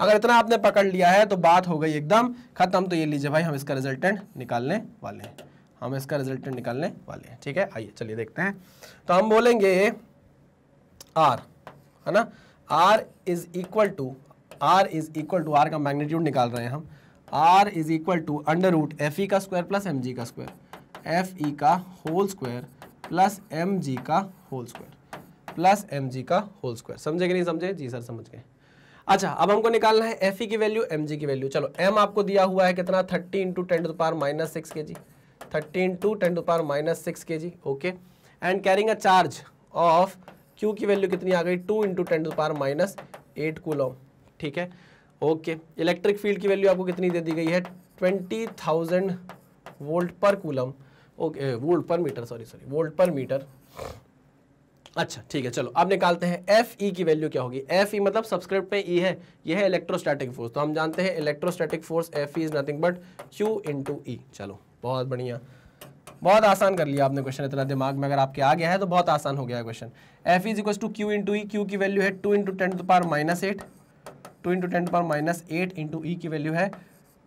अगर इतना आपने पकड़ लिया है तो बात हो गई एकदम खत्म तो ये लीजिए भाई हम इसका रिजल्टेंट निकालने वाले हैं हम इसका रिजल्टेंट निकालने वाले हैं ठीक है आइए चलिए देखते हैं तो हम बोलेंगे आर है ना R is equal to R is equal to R का मैग्नीट्यूड निकाल रहे हैं हम R is equal to under root F E का स्क्वायर प्लस एम जी का स्क्वायर एफ ई का whole square plus M G का whole square plus M G का होल स्क्वायर समझे कि नहीं समझे जी सर समझ गए अच्छा अब हमको निकालना है एफ ई e की वैल्यू एम जी की वैल्यू चलो एम आपको दिया हुआ है कितना thirty into ten to power minus six K G thirty into ten to power minus six K G okay and carrying a charge of Q की value कितनी आ गई two into ten to power minus eight coulomb ठीक है okay electric field की value आपको कितनी दे दी गई है twenty thousand volt per coulomb okay volt per metre sorry sorry volt per metre अच्छा ठीक है चलो अब निकालते हैं एफ ई की वैल्यू क्या होगी एफ ई मतलब सब्सक्रिप्ट में ई है यह है इलेक्ट्रोस्टैटिक फोर्स तो हम जानते हैं electrostatic force F E is nothing but Q into E चलो बहुत बढ़िया बहुत आसान कर लिया आपने क्वेश्चन इतना दिमाग में अगर आपके आ गया है तो बहुत आसान हो गया question F is equal to Q into E Q की वैल्यू है two into ten to power minus eight two into ten to power minus eight into E की वैल्यू है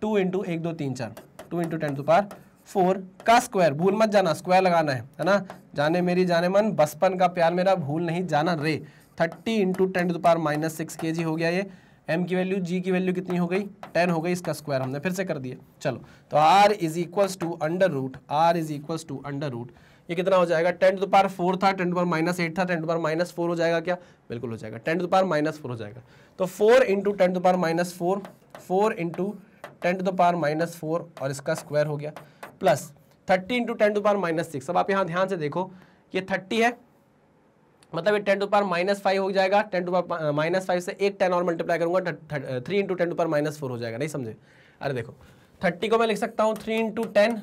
टू इंटू एक दो तीन चार two into ten to power four का square भूल मत जाना स्क्वायर लगाना है है ना जाने मेरी जाने मन बचपन का प्यार मेरा भूल नहीं जाना रे thirty into ten to power minus six K G हो गया ये एम की वैल्यू जी की वैल्यू कितनी हो गई टेन हो गई इसका स्क्वायर हमने फिर से कर दिया चलो तो R is equal to under root R is equal to under root ये कितना हो जाएगा टेन टू पार फोर था ten to power minus eight था ten to power minus four हो जाएगा क्या बिल्कुल हो जाएगा ten to power minus four हो जाएगा तो four into ten to power minus four four into ten to power minus four और इसका स्क्वायर हो गया plus thirty into ten to power minus six अब आप यहाँ ध्यान से देखो ये थर्टी है मतलब ये ten to power minus five हो जाएगा ten to power minus five से एक टेन और मल्टीप्लाई करूंगा three into ten to power minus four हो जाएगा नहीं समझे अरे देखो थर्टी को मैं लिख सकता हूँ three into ten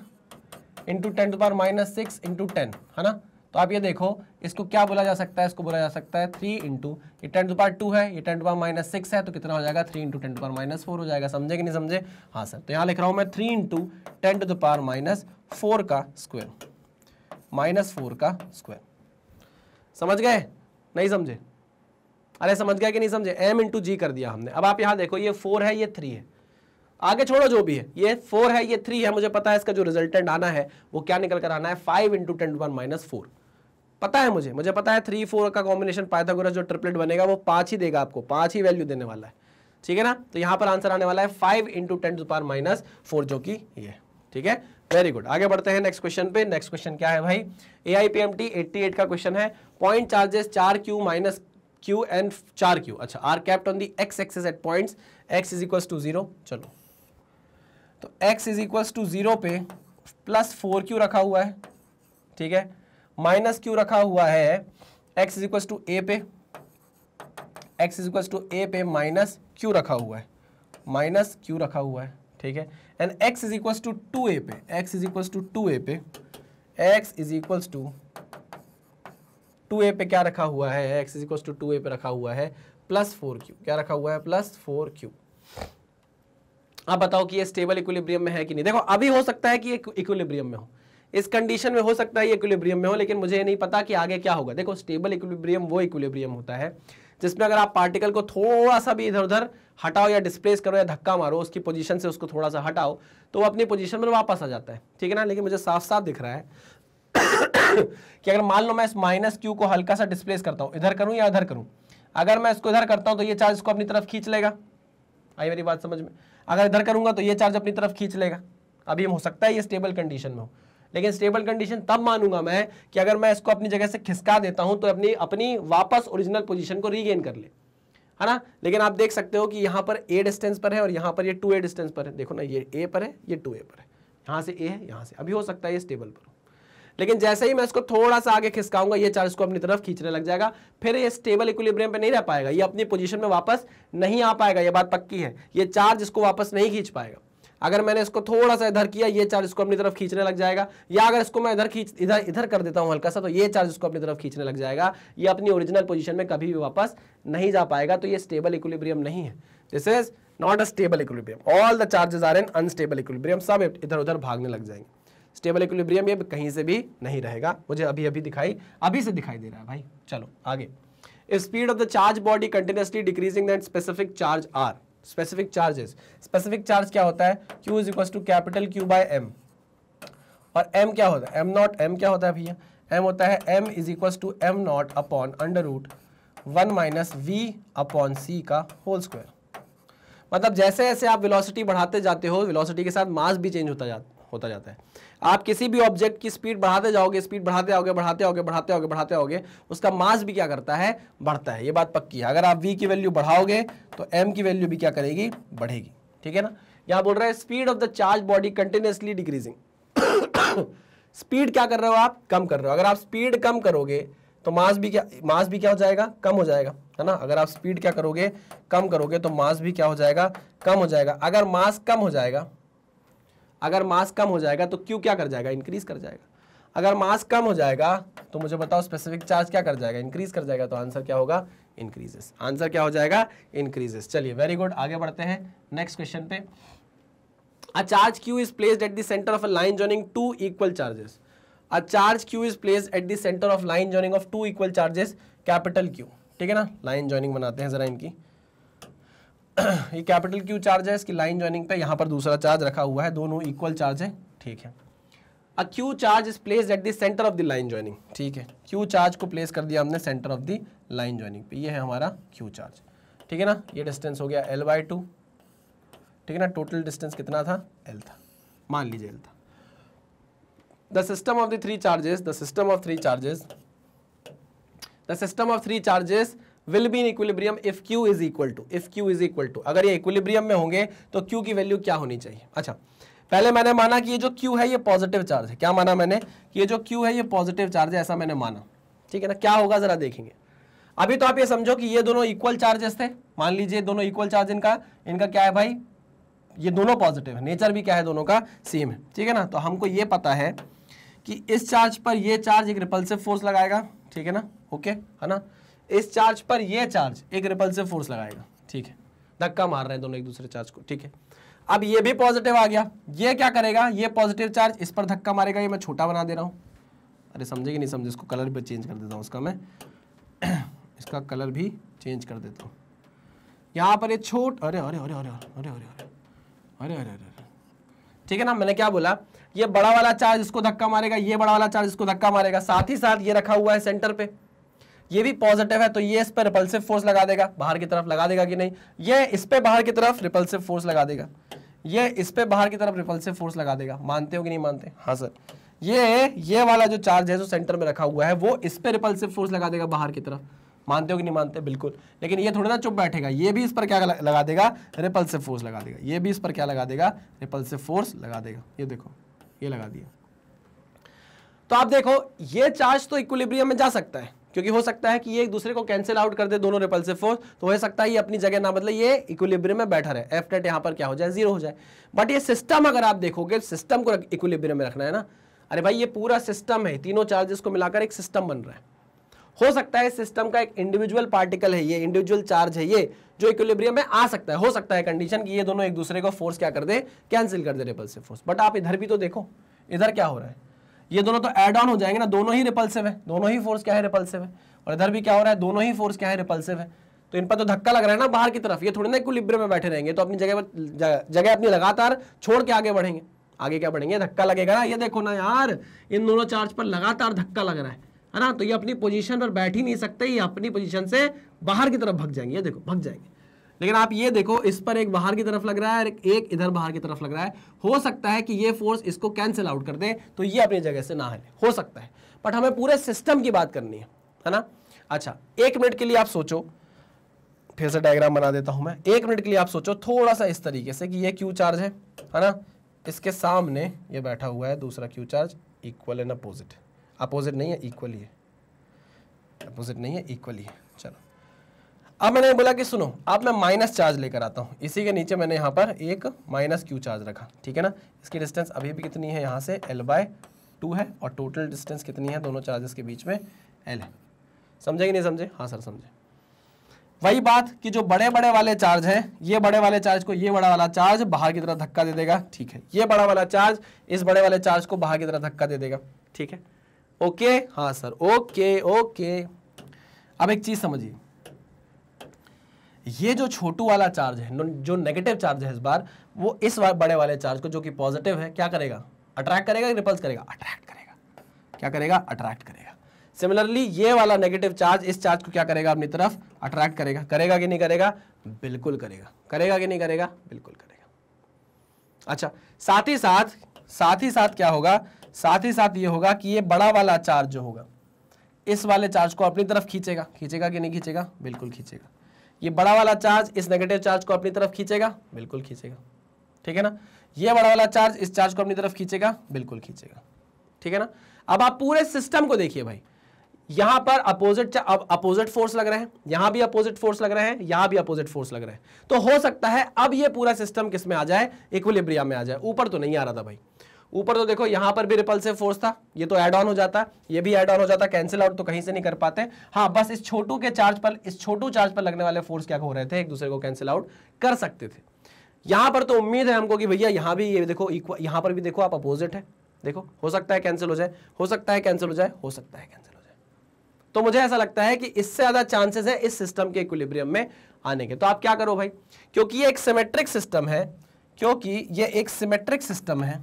into ten to power minus six into ten है ना तो आप ये देखो इसको क्या बोला जा सकता है इसको बोला जा सकता है थ्री इंटू ये टेन टू पार टू है ये ten to power minus six है तो कितना हो जाएगा three into ten to power minus four हो जाएगा समझे कि नहीं समझे हाँ सर तो यहाँ लिख रहा हूँ मैं three into ten to the power minus four का स्क्वायर माइनस फोर का स्क्वायर समझ गए नहीं समझे अरे समझ गया कि नहीं समझे एम इंटू जी कर दिया हमने अब आप यहां देखो ये फोर है ये थ्री है आगे छोड़ो जो भी है ये फोर है ये थ्री है मुझे पता है इसका जो रिजल्टेंट आना है वो क्या निकल कर आना है five into ten one minus four पता है मुझे मुझे पता है थ्री फोर का कॉम्बिनेशन पाइथागोरस जो ट्रिपलेट बनेगा वो पांच ही देगा आपको पांच ही वैल्यू देने वाला है ठीक है ना तो यहां पर आंसर आने वाला है five into ten power minus four जो कि ये ठीक है वेरी गुड आगे बढ़ते हैं नेक्स्ट क्वेश्चन पे नेक्स्ट क्वेश्चन क्या है भाई A I P M T eighty eight का क्वेश्चन है पॉइंट चार्जेस चार क्यू माइनस क्यू एंड चार क्यू अच्छा are kept on the X axis at point X is equal to zero चलो तो X is equal to zero पे plus four Q रखा हुआ है ठीक है माइनस क्यू रखा हुआ है X is equal to A पे X is equal to A पे माइनस क्यू रखा हुआ है माइनस क्यू रखा हुआ है ठीक है and X is equal to two A पे X is equal to two A पे X is equals to two A पे क्या रखा हुआ है X is equals to two A पे रखा हुआ है प्लस फोर क्यू क्या रखा हुआ है प्लस फोर क्यू आप बताओ कि ये स्टेबल इक्विलिब्रियम में है कि नहीं देखो अभी हो सकता है कि इक्विलिब्रियम में हो इस कंडीशन में हो सकता है ये इक्विलिब्रियम में हो लेकिन मुझे ये नहीं पता कि आगे क्या होगा देखो स्टेबल इक्विलिब्रियम वो इक्विलिब्रियम होता है जिसमें अगर आप पार्टिकल को थोड़ा सा भी इधर उधर हटाओ या डिस्प्लेस करो या धक्का मारो उसकी पोजीशन से उसको थोड़ा सा हटाओ तो वो अपनी पोजीशन में वापस आ जाता है ठीक है ना लेकिन मुझे साफ साफ दिख रहा है कि अगर मान लो मैं इस माइनस क्यू को हल्का सा डिस्प्लेस करता हूँ इधर करूँ या इधर करूँ अगर मैं इसको इधर करता हूँ तो ये चार्ज इसको अपनी तरफ खींच लेगा आई मेरी बात समझ में अगर इधर करूँगा तो ये चार्ज अपनी तरफ खींच लेगा अभी हो सकता है ये स्टेबल कंडीशन में हो लेकिन स्टेबल कंडीशन तब मानूंगा मैं कि अगर मैं इसको अपनी जगह से खिसका देता हूं तो अपनी अपनी वापस ओरिजिनल पोजीशन को रीगेन कर ले है ना लेकिन आप देख सकते हो कि यहाँ पर ए डिस्टेंस पर है और यहाँ पर ये टू ए डिस्टेंस पर है देखो ना ये ए पर है ये टू ए पर है यहाँ से ए है यहाँ से अभी हो सकता है ये स्टेबल पर लेकिन जैसे ही मैं इसको थोड़ा सा आगे खिसकाऊंगा ये चार्ज को अपनी तरफ खींचने लग जाएगा फिर ये स्टेबल इक्विलिब्रियम पे नहीं रह पाएगा ये अपनी पोजीशन में वापस नहीं आ पाएगा ये बात पक्की है ये चार्ज इसको वापस नहीं खींच पाएगा अगर मैंने इसको थोड़ा सा इधर किया ये चार्ज इसको अपनी तरफ खींचने लग जाएगा या अगर इसको मैं इधर खींच इधर इधर कर देता हूँ हल्का सा तो ये चार्ज इसको अपनी तरफ खींचने लग जाएगा ये अपनी ओरिजिनल पोजिशन में कभी भी वापस नहीं जा पाएगा तो ये स्टेबल इक्विलिब्रियम नहीं है this is not a stable equilibrium all the charges are in unstable equilibrium सब इधर उधर भागने लग जाएंगे स्टेबल इक्विलिब्रियम ये कहीं से भी नहीं रहेगा मुझे अभी अभी दिखाई अभी से दिखाई दे रहा है भाई चलो आगे speed of the charge body continuously decreasing that specific charge or specific charges specific charge क्या होता है Q is equal to capital Q by M और एम क्या होता है एम नॉट एम क्या होता है भैया एम होता है M is equal to M nought upon under root one minus V upon C का होल स्क्वायर मतलब जैसे जैसे आप वेलोसिटी बढ़ाते जाते हो वेलोसिटी के साथ मास भी चेंज होता जाता होता जाता है आप किसी भी ऑब्जेक्ट की स्पीड बढ़ाते जाओगे स्पीड बढ़ाते आओगे बढ़ाते आओगे बढ़ाते आओगे बढ़ाते आओगे उसका मास भी क्या करता है बढ़ता है ये बात पक्की है अगर आप वी की वैल्यू बढ़ाओगे तो एम की वैल्यू भी क्या करेगी बढ़ेगी ठीक है ना यहाँ बोल रहा है speed of the charge body continuously decreasing speed क्या कर रहे हो आप कम कर रहे हो अगर आप स्पीड कम करोगे तो मास भी क्या मास भी क्या हो जाएगा कम हो जाएगा है ना अगर आप स्पीड क्या करोगे कम करोगे तो मास भी क्या हो जाएगा कम हो जाएगा अगर मास कम हो जाएगा अगर मास कम हो जाएगा तो क्यू क्या कर जाएगा इंक्रीज कर जाएगा अगर मास कम हो जाएगा तो मुझे बताओ स्पेसिफिक चार्ज क्या कर जाएगा इंक्रीज कर जाएगा तो आंसर क्या होगा इंक्रीजेस आंसर क्या हो जाएगा इंक्रीजेस चलिए वेरी गुड आगे बढ़ते हैं नेक्स्ट क्वेश्चन पे a charge Q is placed at the centre of a line joining two equal charges a charge Q is place at the centre of line joining of two equal charges capital Q ठीक है ना line joining बनाते हैं जरा इनकी ये capital Q charge है इसकी लाइन ज्वाइनिंग पे यहाँ पर दूसरा चार्ज रखा हुआ है दोनों इक्वल चार्ज है ठीक है a Q charge is place at the centre of the line joining ठीक है क्यू चार्ज को प्लेस कर दिया हमने centre of the line joining पे ये है हमारा क्यू चार्ज ठीक है ना ये डिस्टेंस हो गया एल बाई टू ठीक है ना टोटल डिस्टेंस कितना था एल था मान लीजिए एल था the system of the three charges the system of three charges the system of three charges will be in equilibrium if Q is equal to if Q is equal to अगर ये equilibrium में होंगे तो Q की value क्या होनी चाहिए अच्छा पहले मैंने माना कि ये जो क्यू है ये पॉजिटिव चार्ज है क्या माना मैंने कि ये जो क्यू है ये पॉजिटिव चार्ज है ऐसा मैंने माना ठीक है ना क्या होगा जरा देखेंगे अभी तो आप ये समझो कि ये दोनों इक्वल चार्जेस थे मान लीजिए दोनों इक्वल चार्ज इनका इनका क्या है भाई ये दोनों पॉजिटिव है नेचर भी क्या है दोनों का सेम है ठीक है ना तो हमको ये पता है कि इस चार्ज पर ये चार्ज एक रिपल्सिव फोर्स लगाएगा ठीक है ना ओके है ना इस चार्ज पर यह चार्ज एक रिपल्सिव फोर्स लगाएगा ठीक है धक्का मार रहे हैं दोनों एक दूसरे चार्ज को ठीक है अब ये भी पॉजिटिव आ गया ये क्या करेगा ये पॉजिटिव चार्ज इस पर धक्का मारेगा ये मैं छोटा बना दे रहा हूँ अरे समझे कि नहीं समझे इसको कलर भी चेंज कर देता हूँ उसका मैं इसका कलर भी चेंज कर देता हूँ यहाँ पर ये छोट अरे अरे अरे अरे अरे अरे अरे अरे अरे अरे ठीक है ना मैंने क्या बोला ये बड़ा वाला चार्ज इसको धक्का मारेगा ये बड़ा वाला चार्ज इसको धक्का मारेगा साथ ही साथ ये रखा हुआ है सेंटर पे ये भी पॉजिटिव है तो ये इस पर रिपल्सिव फोर्स लगा देगा बाहर की तरफ लगा देगा कि नहीं ये इस पर बाहर की तरफ रिपल्सिव फोर्स लगा देगा ये इस पर बाहर की तरफ रिपल्सिव फोर्स लगा देगा मानते हो कि नहीं मानते हाँ सर ये ये वाला जो चार्ज है जो सेंटर में रखा हुआ है वो इस पर रिपल्सिव फोर्स लगा देगा बाहर की तरफ मानते हो कि नहीं मानते बिल्कुल लेकिन ये थोड़ा ना चुप बैठेगा ये भी इस पर क्या लगा देगा रिपल्सिव फोर्स लगा देगा ये भी इस पर क्या लगा देगा रिपल्सिव फोर्स लगा देगा ये देखो ये लगा दिया तो आप देखो ये चार्ज तो इक्विलिब्रियम में जा सकता है क्योंकि हो सकता है कि ये एक दूसरे को कैंसिल आउट कर दे दोनों रिपल्सिव फोर्स तो हो सकता है ये अपनी जगह ना मतलब ये इक्विलिब्रियम में बैठा रहे एफ नेट यहाँ पर क्या हो जाए जीरो हो जाए बट ये सिस्टम अगर आप देखोगे सिस्टम को इक्विलिब्रियम में रखना है ना अरे भाई ये पूरा सिस्टम है तीनों चार्जेस को मिलाकर एक सिस्टम बन रहा है हो सकता है सिस्टम का एक इंडिविजुअल पार्टिकल है ये इंडिविजुअल चार्ज है ये जो इक्विलिब्रियम में आ सकता है हो सकता है कंडीशन कि ये दोनों एक दूसरे को फोर्स क्या कर दे कैंसिल कर दे रिपल्सिव फोर्स बट आप इधर भी तो देखो इधर क्या हो रहा है ये दोनों तो एड ऑन हो जाएंगे ना दोनों ही रिपल्सिव है दोनों ही फोर्स क्या है रिपल्सिव है और इधर भी क्या हो रहा है दोनों ही फोर्स क्या है रिपल्सिव है तो इन पर तो धक्का लग रहा है ना बाहर की तरफ ये थोड़ी ना कुलिब्रे में बैठे रहेंगे तो अपनी जगह पर जगह अपनी लगातार छोड़ के आगे बढ़ेंगे आगे क्या बढ़ेंगे धक्का लगेगा ना ये देखो ना यार इन दोनों चार्ज पर लगातार धक्का लग रहा है है ना तो ये अपनी पोजीशन पर बैठ ही नहीं सकते ये अपनी पोजीशन से बाहर की तरफ भग जाएंगे ये देखो भग जाएंगे लेकिन आप ये देखो इस पर एक बाहर की तरफ लग रहा है और एक इधर बाहर की तरफ लग रहा है हो सकता है कि ये फोर्स इसको कैंसिल आउट कर दे तो ये अपनी जगह से ना हिले हो सकता है बट हमें पूरे सिस्टम की बात करनी है है ना अच्छा एक मिनट के लिए आप सोचो फिर से डायग्राम बना देता हूं मैं एक मिनट के लिए आप सोचो थोड़ा सा इस तरीके से कि ये क्यू चार्ज है है ना इसके सामने ये बैठा हुआ है दूसरा Q charge equal and opposite opposite नहीं है इक्वली है अपोजिट नहीं है इक्वली है चलो अब मैंने बोला कि सुनो अब मैं माइनस चार्ज लेकर आता हूँ इसी के नीचे मैंने यहाँ पर एक माइनस क्यू चार्ज रखा ठीक है ना इसकी डिस्टेंस अभी भी कितनी है यहाँ से एल बाय टू है और टोटल डिस्टेंस कितनी है दोनों चार्जेस के बीच में एल है समझे कि नहीं समझे हाँ सर समझे वही बात कि जो बड़े बड़े वाले चार्ज हैं ये बड़े वाले चार्ज को ये बड़ा वाला चार्ज बाहर की तरह धक्का दे देगा ठीक है ये बड़ा वाला चार्ज इस बड़े वाले चार्ज को बाहर की तरह धक्का दे देगा ठीक है ओके हाँ सर ओके ओके अब एक चीज़ समझिए ये जो छोटू वाला चार्ज है जो नेगेटिव चार्ज है इस बार वो इस बार बड़े वाले चार्ज को जो कि पॉजिटिव है क्या करेगा अट्रैक्ट करेगा रिपल्स करेगा अट्रैक्ट करेगा क्या करेगा अट्रैक्ट करेगा सिमिलरली ये वाला नेगेटिव चार्ज इस चार्ज को क्या करेगा अपनी तरफ अट्रैक्ट करेगा करेगा कि नहीं करेगा बिल्कुल करेगा करेगा कि नहीं करेगा बिल्कुल करेगा अच्छा साथ ही साथ साथ ही साथ क्या होगा साथ ही साथ ये होगा कि ये बड़ा वाला चार्ज जो होगा इस वाले चार्ज को अपनी तरफ खींचेगा खींचेगा कि नहीं खींचेगा बिल्कुल खींचेगा ये बड़ा वाला चार्ज इस नेगेटिव चार्ज को अपनी तरफ खींचेगा बिल्कुल खींचेगा ठीक है ना ये बड़ा वाला चार्ज इस चार्ज को अपनी तरफ खींचेगा बिल्कुल खींचेगा ठीक है ना अब आप पूरे सिस्टम को देखिए भाई यहां पर अपोजिट अब अपोजिट फोर्स लग रहे हैं यहां भी अपोजिट फोर्स लग रहे हैं यहां भी अपोजिट फोर्स लग रहे हैं तो हो सकता है अब ये पूरा सिस्टम किसमें आ जाए इक्वलिब्रिया में आ जाए ऊपर तो नहीं आ रहा था भाई ऊपर तो देखो यहां पर भी रिपल्सिव फोर्स था ये तो एड ऑन हो जाता ये भी एड ऑन हो जाता कैंसिल आउट तो कहीं से नहीं कर पाते हाँ बस इस छोटू के चार्ज पर इस छोटू चार्ज पर लगने वाले फोर्स क्या हो रहे थे एक दूसरे को कैंसिल आउट कर सकते थे यहां पर तो उम्मीद है हमको कि भैया यहां भी ये देखो यहां पर भी देखो आप अपोजिट है देखो हो सकता है कैंसिल हो जाए हो सकता है कैंसिल हो जाए हो सकता है कैंसिल हो जाए तो मुझे ऐसा लगता है कि इससे ज़्यादा चांसेस है इस सिस्टम के इक्विलिब्रियम में आने के तो आप क्या करो भाई क्योंकि ये एक सिमेट्रिक सिस्टम है क्योंकि ये एक सिमेट्रिक सिस्टम है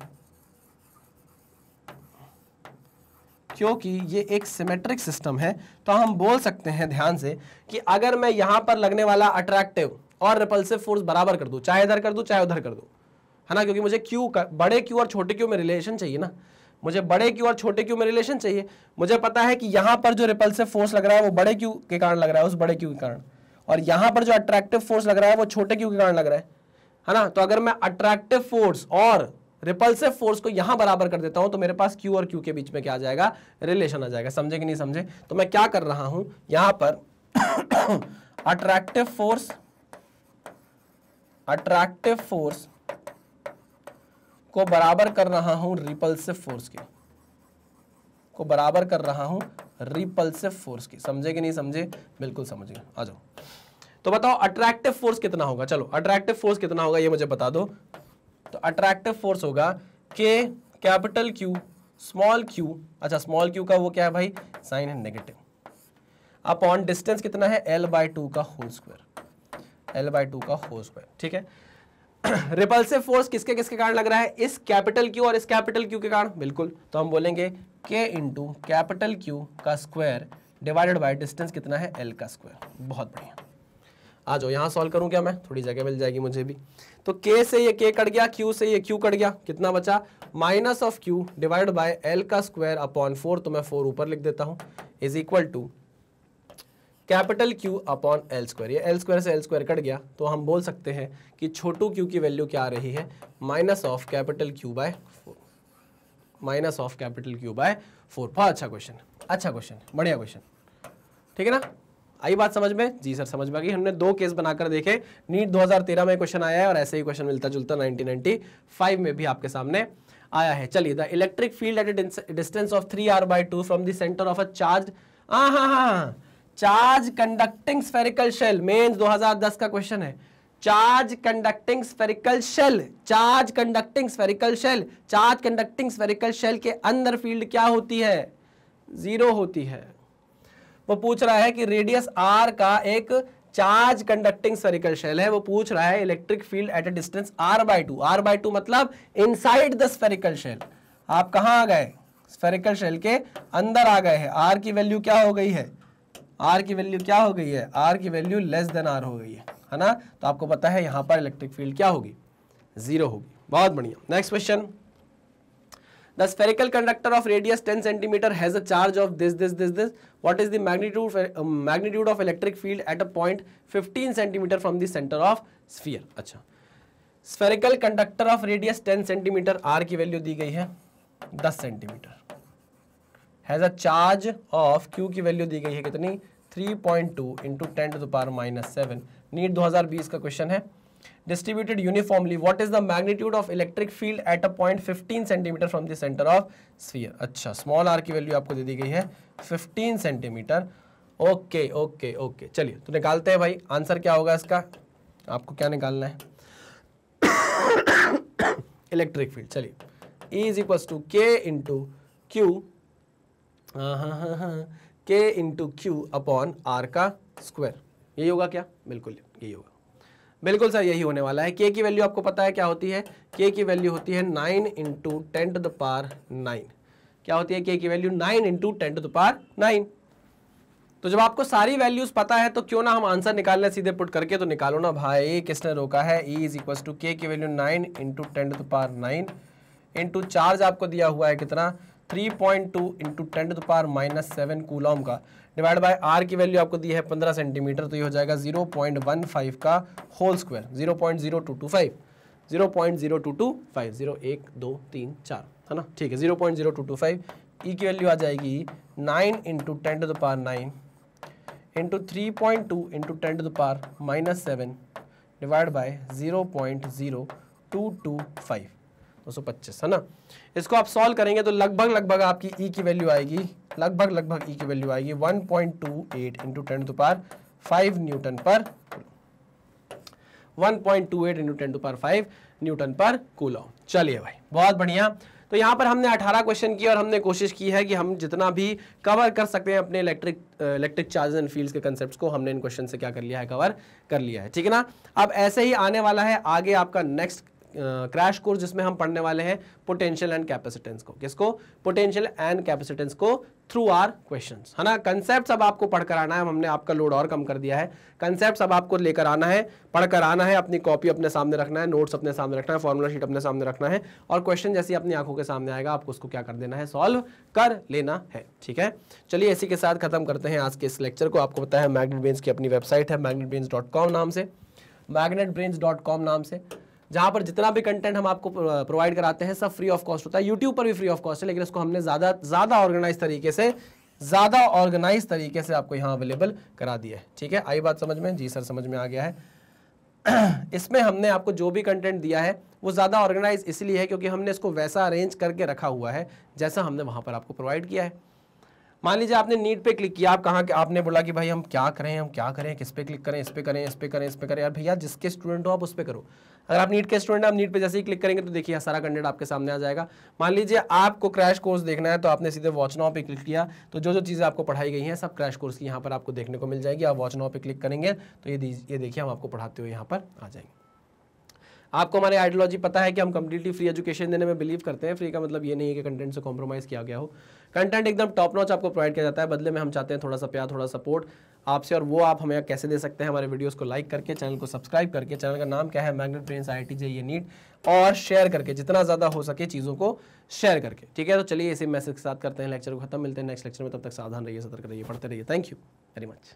क्योंकि ये एक सिमेट्रिक सिस्टम है तो हम बोल सकते हैं ध्यान से कि अगर मैं यहाँ पर लगने वाला अट्रैक्टिव और रिपल्सिव फोर्स बराबर कर दूँ चाहे इधर कर दूँ चाहे उधर कर दूँ है ना क्योंकि मुझे क्यू का बड़े क्यू और छोटे क्यू में रिलेशन चाहिए ना मुझे बड़े क्यू और छोटे क्यू में रिलेशन चाहिए मुझे पता है कि यहाँ पर जो रिपल्सिव फोर्स लग रहा है वो बड़े क्यू के कारण लग रहा है उस बड़े क्यू के कारण और यहाँ पर जो अट्रैक्टिव फोर्स लग रहा है वो छोटे क्यू के कारण लग रहा है है ना तो अगर मैं अट्रैक्टिव फोर्स और रिपल्सिव फोर्स को यहां बराबर कर देता हूं तो मेरे पास क्यू और क्यू के बीच में क्या आ जाएगा रिलेशन आ जाएगा समझे कि नहीं समझे तो मैं क्या कर रहा हूं यहां पर अट्रैक्टिव फोर्स अट्रैक्टिव फोर्स को बराबर कर रहा हूं रिपल्सिव फोर्स के को बराबर कर रहा हूं रिपल्सिव फोर्स की समझे कि नहीं समझे बिल्कुल समझे आ जाओ तो बताओ अट्रैक्टिव फोर्स कितना होगा चलो अट्रैक्टिव फोर्स कितना होगा ये मुझे बता दो तो अट्रैक्टिव फोर्स होगा K capital Q small Q अच्छा स्मॉल क्यू का वो क्या है भाई साइन है नेगेटिव अपॉन डिस्टेंस कितना है एल बाई टू का whole square L by two का होल स्क्वायर ठीक है रिपल्सिव फोर्स किसके किसके कारण लग रहा है इस कैपिटल क्यू और इस कैपिटल क्यू के कारण बिल्कुल तो हम बोलेंगे के इंटू कैपिटल क्यू का स्क्वायर डिवाइडेड बाई डिस्टेंस कितना है एल का स्क्वायर बहुत बढ़िया आ जाओ यहाँ सॉल्व करूँ क्या मैं थोड़ी जगह मिल जाएगी मुझे भी तो के से ये के कट गया क्यू से ये क्यू कट गया कितना बचा minus of Q divide by L का स्क्वायर अपॉन फोर तो मैं फोर ऊपर लिख देता हूँ is equal to capital Q upon L square ये एल स्क्वायर से एल स्क्वायर कट गया तो हम बोल सकते हैं कि छोटू क्यू की वैल्यू क्या आ रही है minus of capital Q by minus of capital Q by four बहुत अच्छा क्वेश्चन अच्छा क्वेश्चन बढ़िया क्वेश्चन ठीक है ना आई बात समझ में जी सर समझ में आ गई हमने दो केस बनाकर देखे नीट 2013 में क्वेश्चन आया है और ऐसे ही क्वेश्चन मिलता जुलता 1995 में भी आपके सामने आया है चलिए the electric field at distance of three R by two from centre of a charge charge conducting spherical shell mains दो का क्वेश्चन है charge conducting spherical shell charge conducting spherical shell charge conducting spherical shell के अंदर field क्या होती है zero होती है वो पूछ रहा है कि रेडियस आर का एक चार्ज कंडक्टिंग स्फेरिकल शेल है वो पूछ रहा है electric field at a distance R by two R by two मतलब inside the spherical shell आप कहाँ आ गए स्फेरिकल शेल के अंदर आ गए हैं आर की वैल्यू क्या हो गई है आर की वैल्यू क्या हो गई है आर की वैल्यू लेस देन आर हो गई है ना तो आपको पता है यहां पर इलेक्ट्रिक फील्ड क्या होगी जीरो होगी बहुत बढ़िया next question the spherical conductor of radius 10 centimetre has a charge of this this this this what is the magnitude magnitude of electric field at a point 15 centimetre from the centre of sphere अच्छा spherical conductor of radius 10 centimetre R की value दी गई है दस centimetre has a charge of Q की value दी गई है कितनी three point two into ten to the power minus seven NEET दो हजार बीस का क्वेश्चन है distributed uniformly what is the magnitude of electric field at a point 15 centimetre from the centre of sphere अच्छा स्मॉल आर की value आपको दे दी गई है 15 सेंटीमीटर ओके ओके ओके चलिए तो निकालते हैं भाई आंसर क्या होगा इसका आपको क्या निकालना है इलेक्ट्रिक फील्ड चलिए E is equals to K into Q K into Q upon R का स्क्वायर यही होगा क्या बिल्कुल यही होगा बिल्कुल सर यही होने वाला है के की वैल्यू आपको पता है क्या होती है के की वैल्यू होती है nine into ten the power nine क्या होती है के की value nine into ten the power nine तो जब आपको सारी वैल्यूज पता है तो क्यों ना हम आंसर निकालने सीधे पुट करके तो निकालो ना भाई किसने रोका है E is equal to K की value nine into ten the power nine into charge आपको दिया हुआ है कितना three point two into ten the power minus seven coulomb का डिवाइड बाय आर की वैल्यू आपको दी है पंद्रह सेंटीमीटर तो ये हो जाएगा जीरो पॉइंट वन फाइव का whole square zero point zero two two five zero point zero two two five जीरो एक दो तीन चार है ना ठीक है zero point zero two two five E की वैल्यू आ जाएगी nine into ten to the power nine into three point two into ten to the power minus seven divide by zero point zero two two five 225 है ना इसको आप solve करेंगे तो लगभग लगभग आपकी ई e की वैल्यू आएगी लगभग लगभग ई e की वैल्यू आएगी 1.28 point two eight into ten to power five newton per one point two eight into ten to power five newton per coulomb चलिए भाई बहुत बढ़िया तो यहाँ पर हमने 18 क्वेश्चन किए और हमने कोशिश की है कि हम जितना भी कवर कर सकते हैं अपने electric electric charges and fields के कंसेप्ट को हमने इन क्वेश्चन से क्या कर लिया है कवर कर लिया है ठीक है ना अब ऐसे ही आने वाला है आगे आपका नेक्स्ट क्रैश कोर्स जिसमें हम पढ़ने वाले हैं पोटेंशियल एंड कैपेसिटेंस को किसको पोटेंशियल एंड कैपेसिटेंस को थ्रू आर क्वेश्चन है ना कंसेप्ट अब आपको पढ़कर आना है हमने आपका लोड और कम कर दिया है कंसेप्ट अब आपको लेकर आना है पढ़कर आना है अपनी कॉपी अपने सामने रखना है नोट्स अपने सामने रखना है फॉर्मुला शीट अपने सामने रखना है और क्वेश्चन जैसे अपनी आंखों के सामने आएगा आपको उसको क्या कर देना है सॉल्व कर लेना है ठीक है चलिए इसी के साथ खत्म करते हैं आज के इस लेक्चर को आपको बताया मैग्नेट ब्रेन्स की अपनी वेबसाइट है मैग्नेट नाम से मैग्नेट नाम से जहाँ पर जितना भी कंटेंट हम आपको प्रोवाइड कराते हैं सब फ्री ऑफ कॉस्ट होता है यूट्यूब पर भी फ्री ऑफ कॉस्ट है लेकिन इसको हमने ज़्यादा ज़्यादा ऑर्गेनाइज तरीके से ज़्यादा ऑर्गेनाइज तरीके से आपको यहाँ अवेलेबल करा दिया है ठीक है आई बात समझ में जी सर समझ में आ गया है इसमें हमने आपको जो भी कंटेंट दिया है वो ज़्यादा ऑर्गेनाइज इसलिए है क्योंकि हमने इसको वैसा अरेंज करके रखा हुआ है जैसा हमने वहाँ पर आपको प्रोवाइड किया है मान लीजिए आपने नीट पे क्लिक किया आप कहाँ के आपने बोला कि भाई हम क्या करें हम क्या करें किस पे क्लिक करें इस पे करें इस पे करें इस पे करें यार भैया जिसके स्टूडेंट हो आप उस पर करो अगर आप नीट के स्टूडेंट आप नीट पे जैसे ही क्लिक करेंगे तो देखिए सारा कंटेंट आपके सामने आ जाएगा मान लीजिए आपको क्रैश कोर्स देखना है तो आपने सीधे वॉच नाव पे क्लिक किया तो जो जो चीज़ें आपको पढ़ाई गई हैं सब क्रैश कोर्स की यहाँ पर आपको देखने को मिल जाएगी आप वॉच नाव पे क्लिक करेंगे तो ये ये देखिए हम आपको पढ़ाते हुए यहाँ पर आ जाएंगे आपको हमारे आइडियोलॉजी पता है कि हम कम्प्लीटली फ्री एजुकेशन देने में बिलीव करते हैं फ्री का मतलब ये नहीं है कि कंटेंट से कॉम्प्रोमाइज़ किया गया हो कंटेंट एकदम टॉप नॉच आपको प्रोवाइड किया जाता है बदले में हम चाहते हैं थोड़ा सा प्यार थोड़ा सपोर्ट आपसे और वो आप हमें कैसे दे सकते हैं हमारे वीडियोस को लाइक करके चैनल को सब्सक्राइब करके चैनल का नाम क्या है मैग्नेट ब्रेन आई टी ये नीट और शेयर करके जितना ज़्यादा हो सके चीज़ों को शेयर करके ठीक है तो चलिए इसी मैसेज के साथ करते हैं लेक्चर को खत्म मिलते हैं नेक्स्ट लेक्चर में तब तक सावधान रहिए सतर्क रहिए पढ़ते रहिए थैंक यू वेरी मच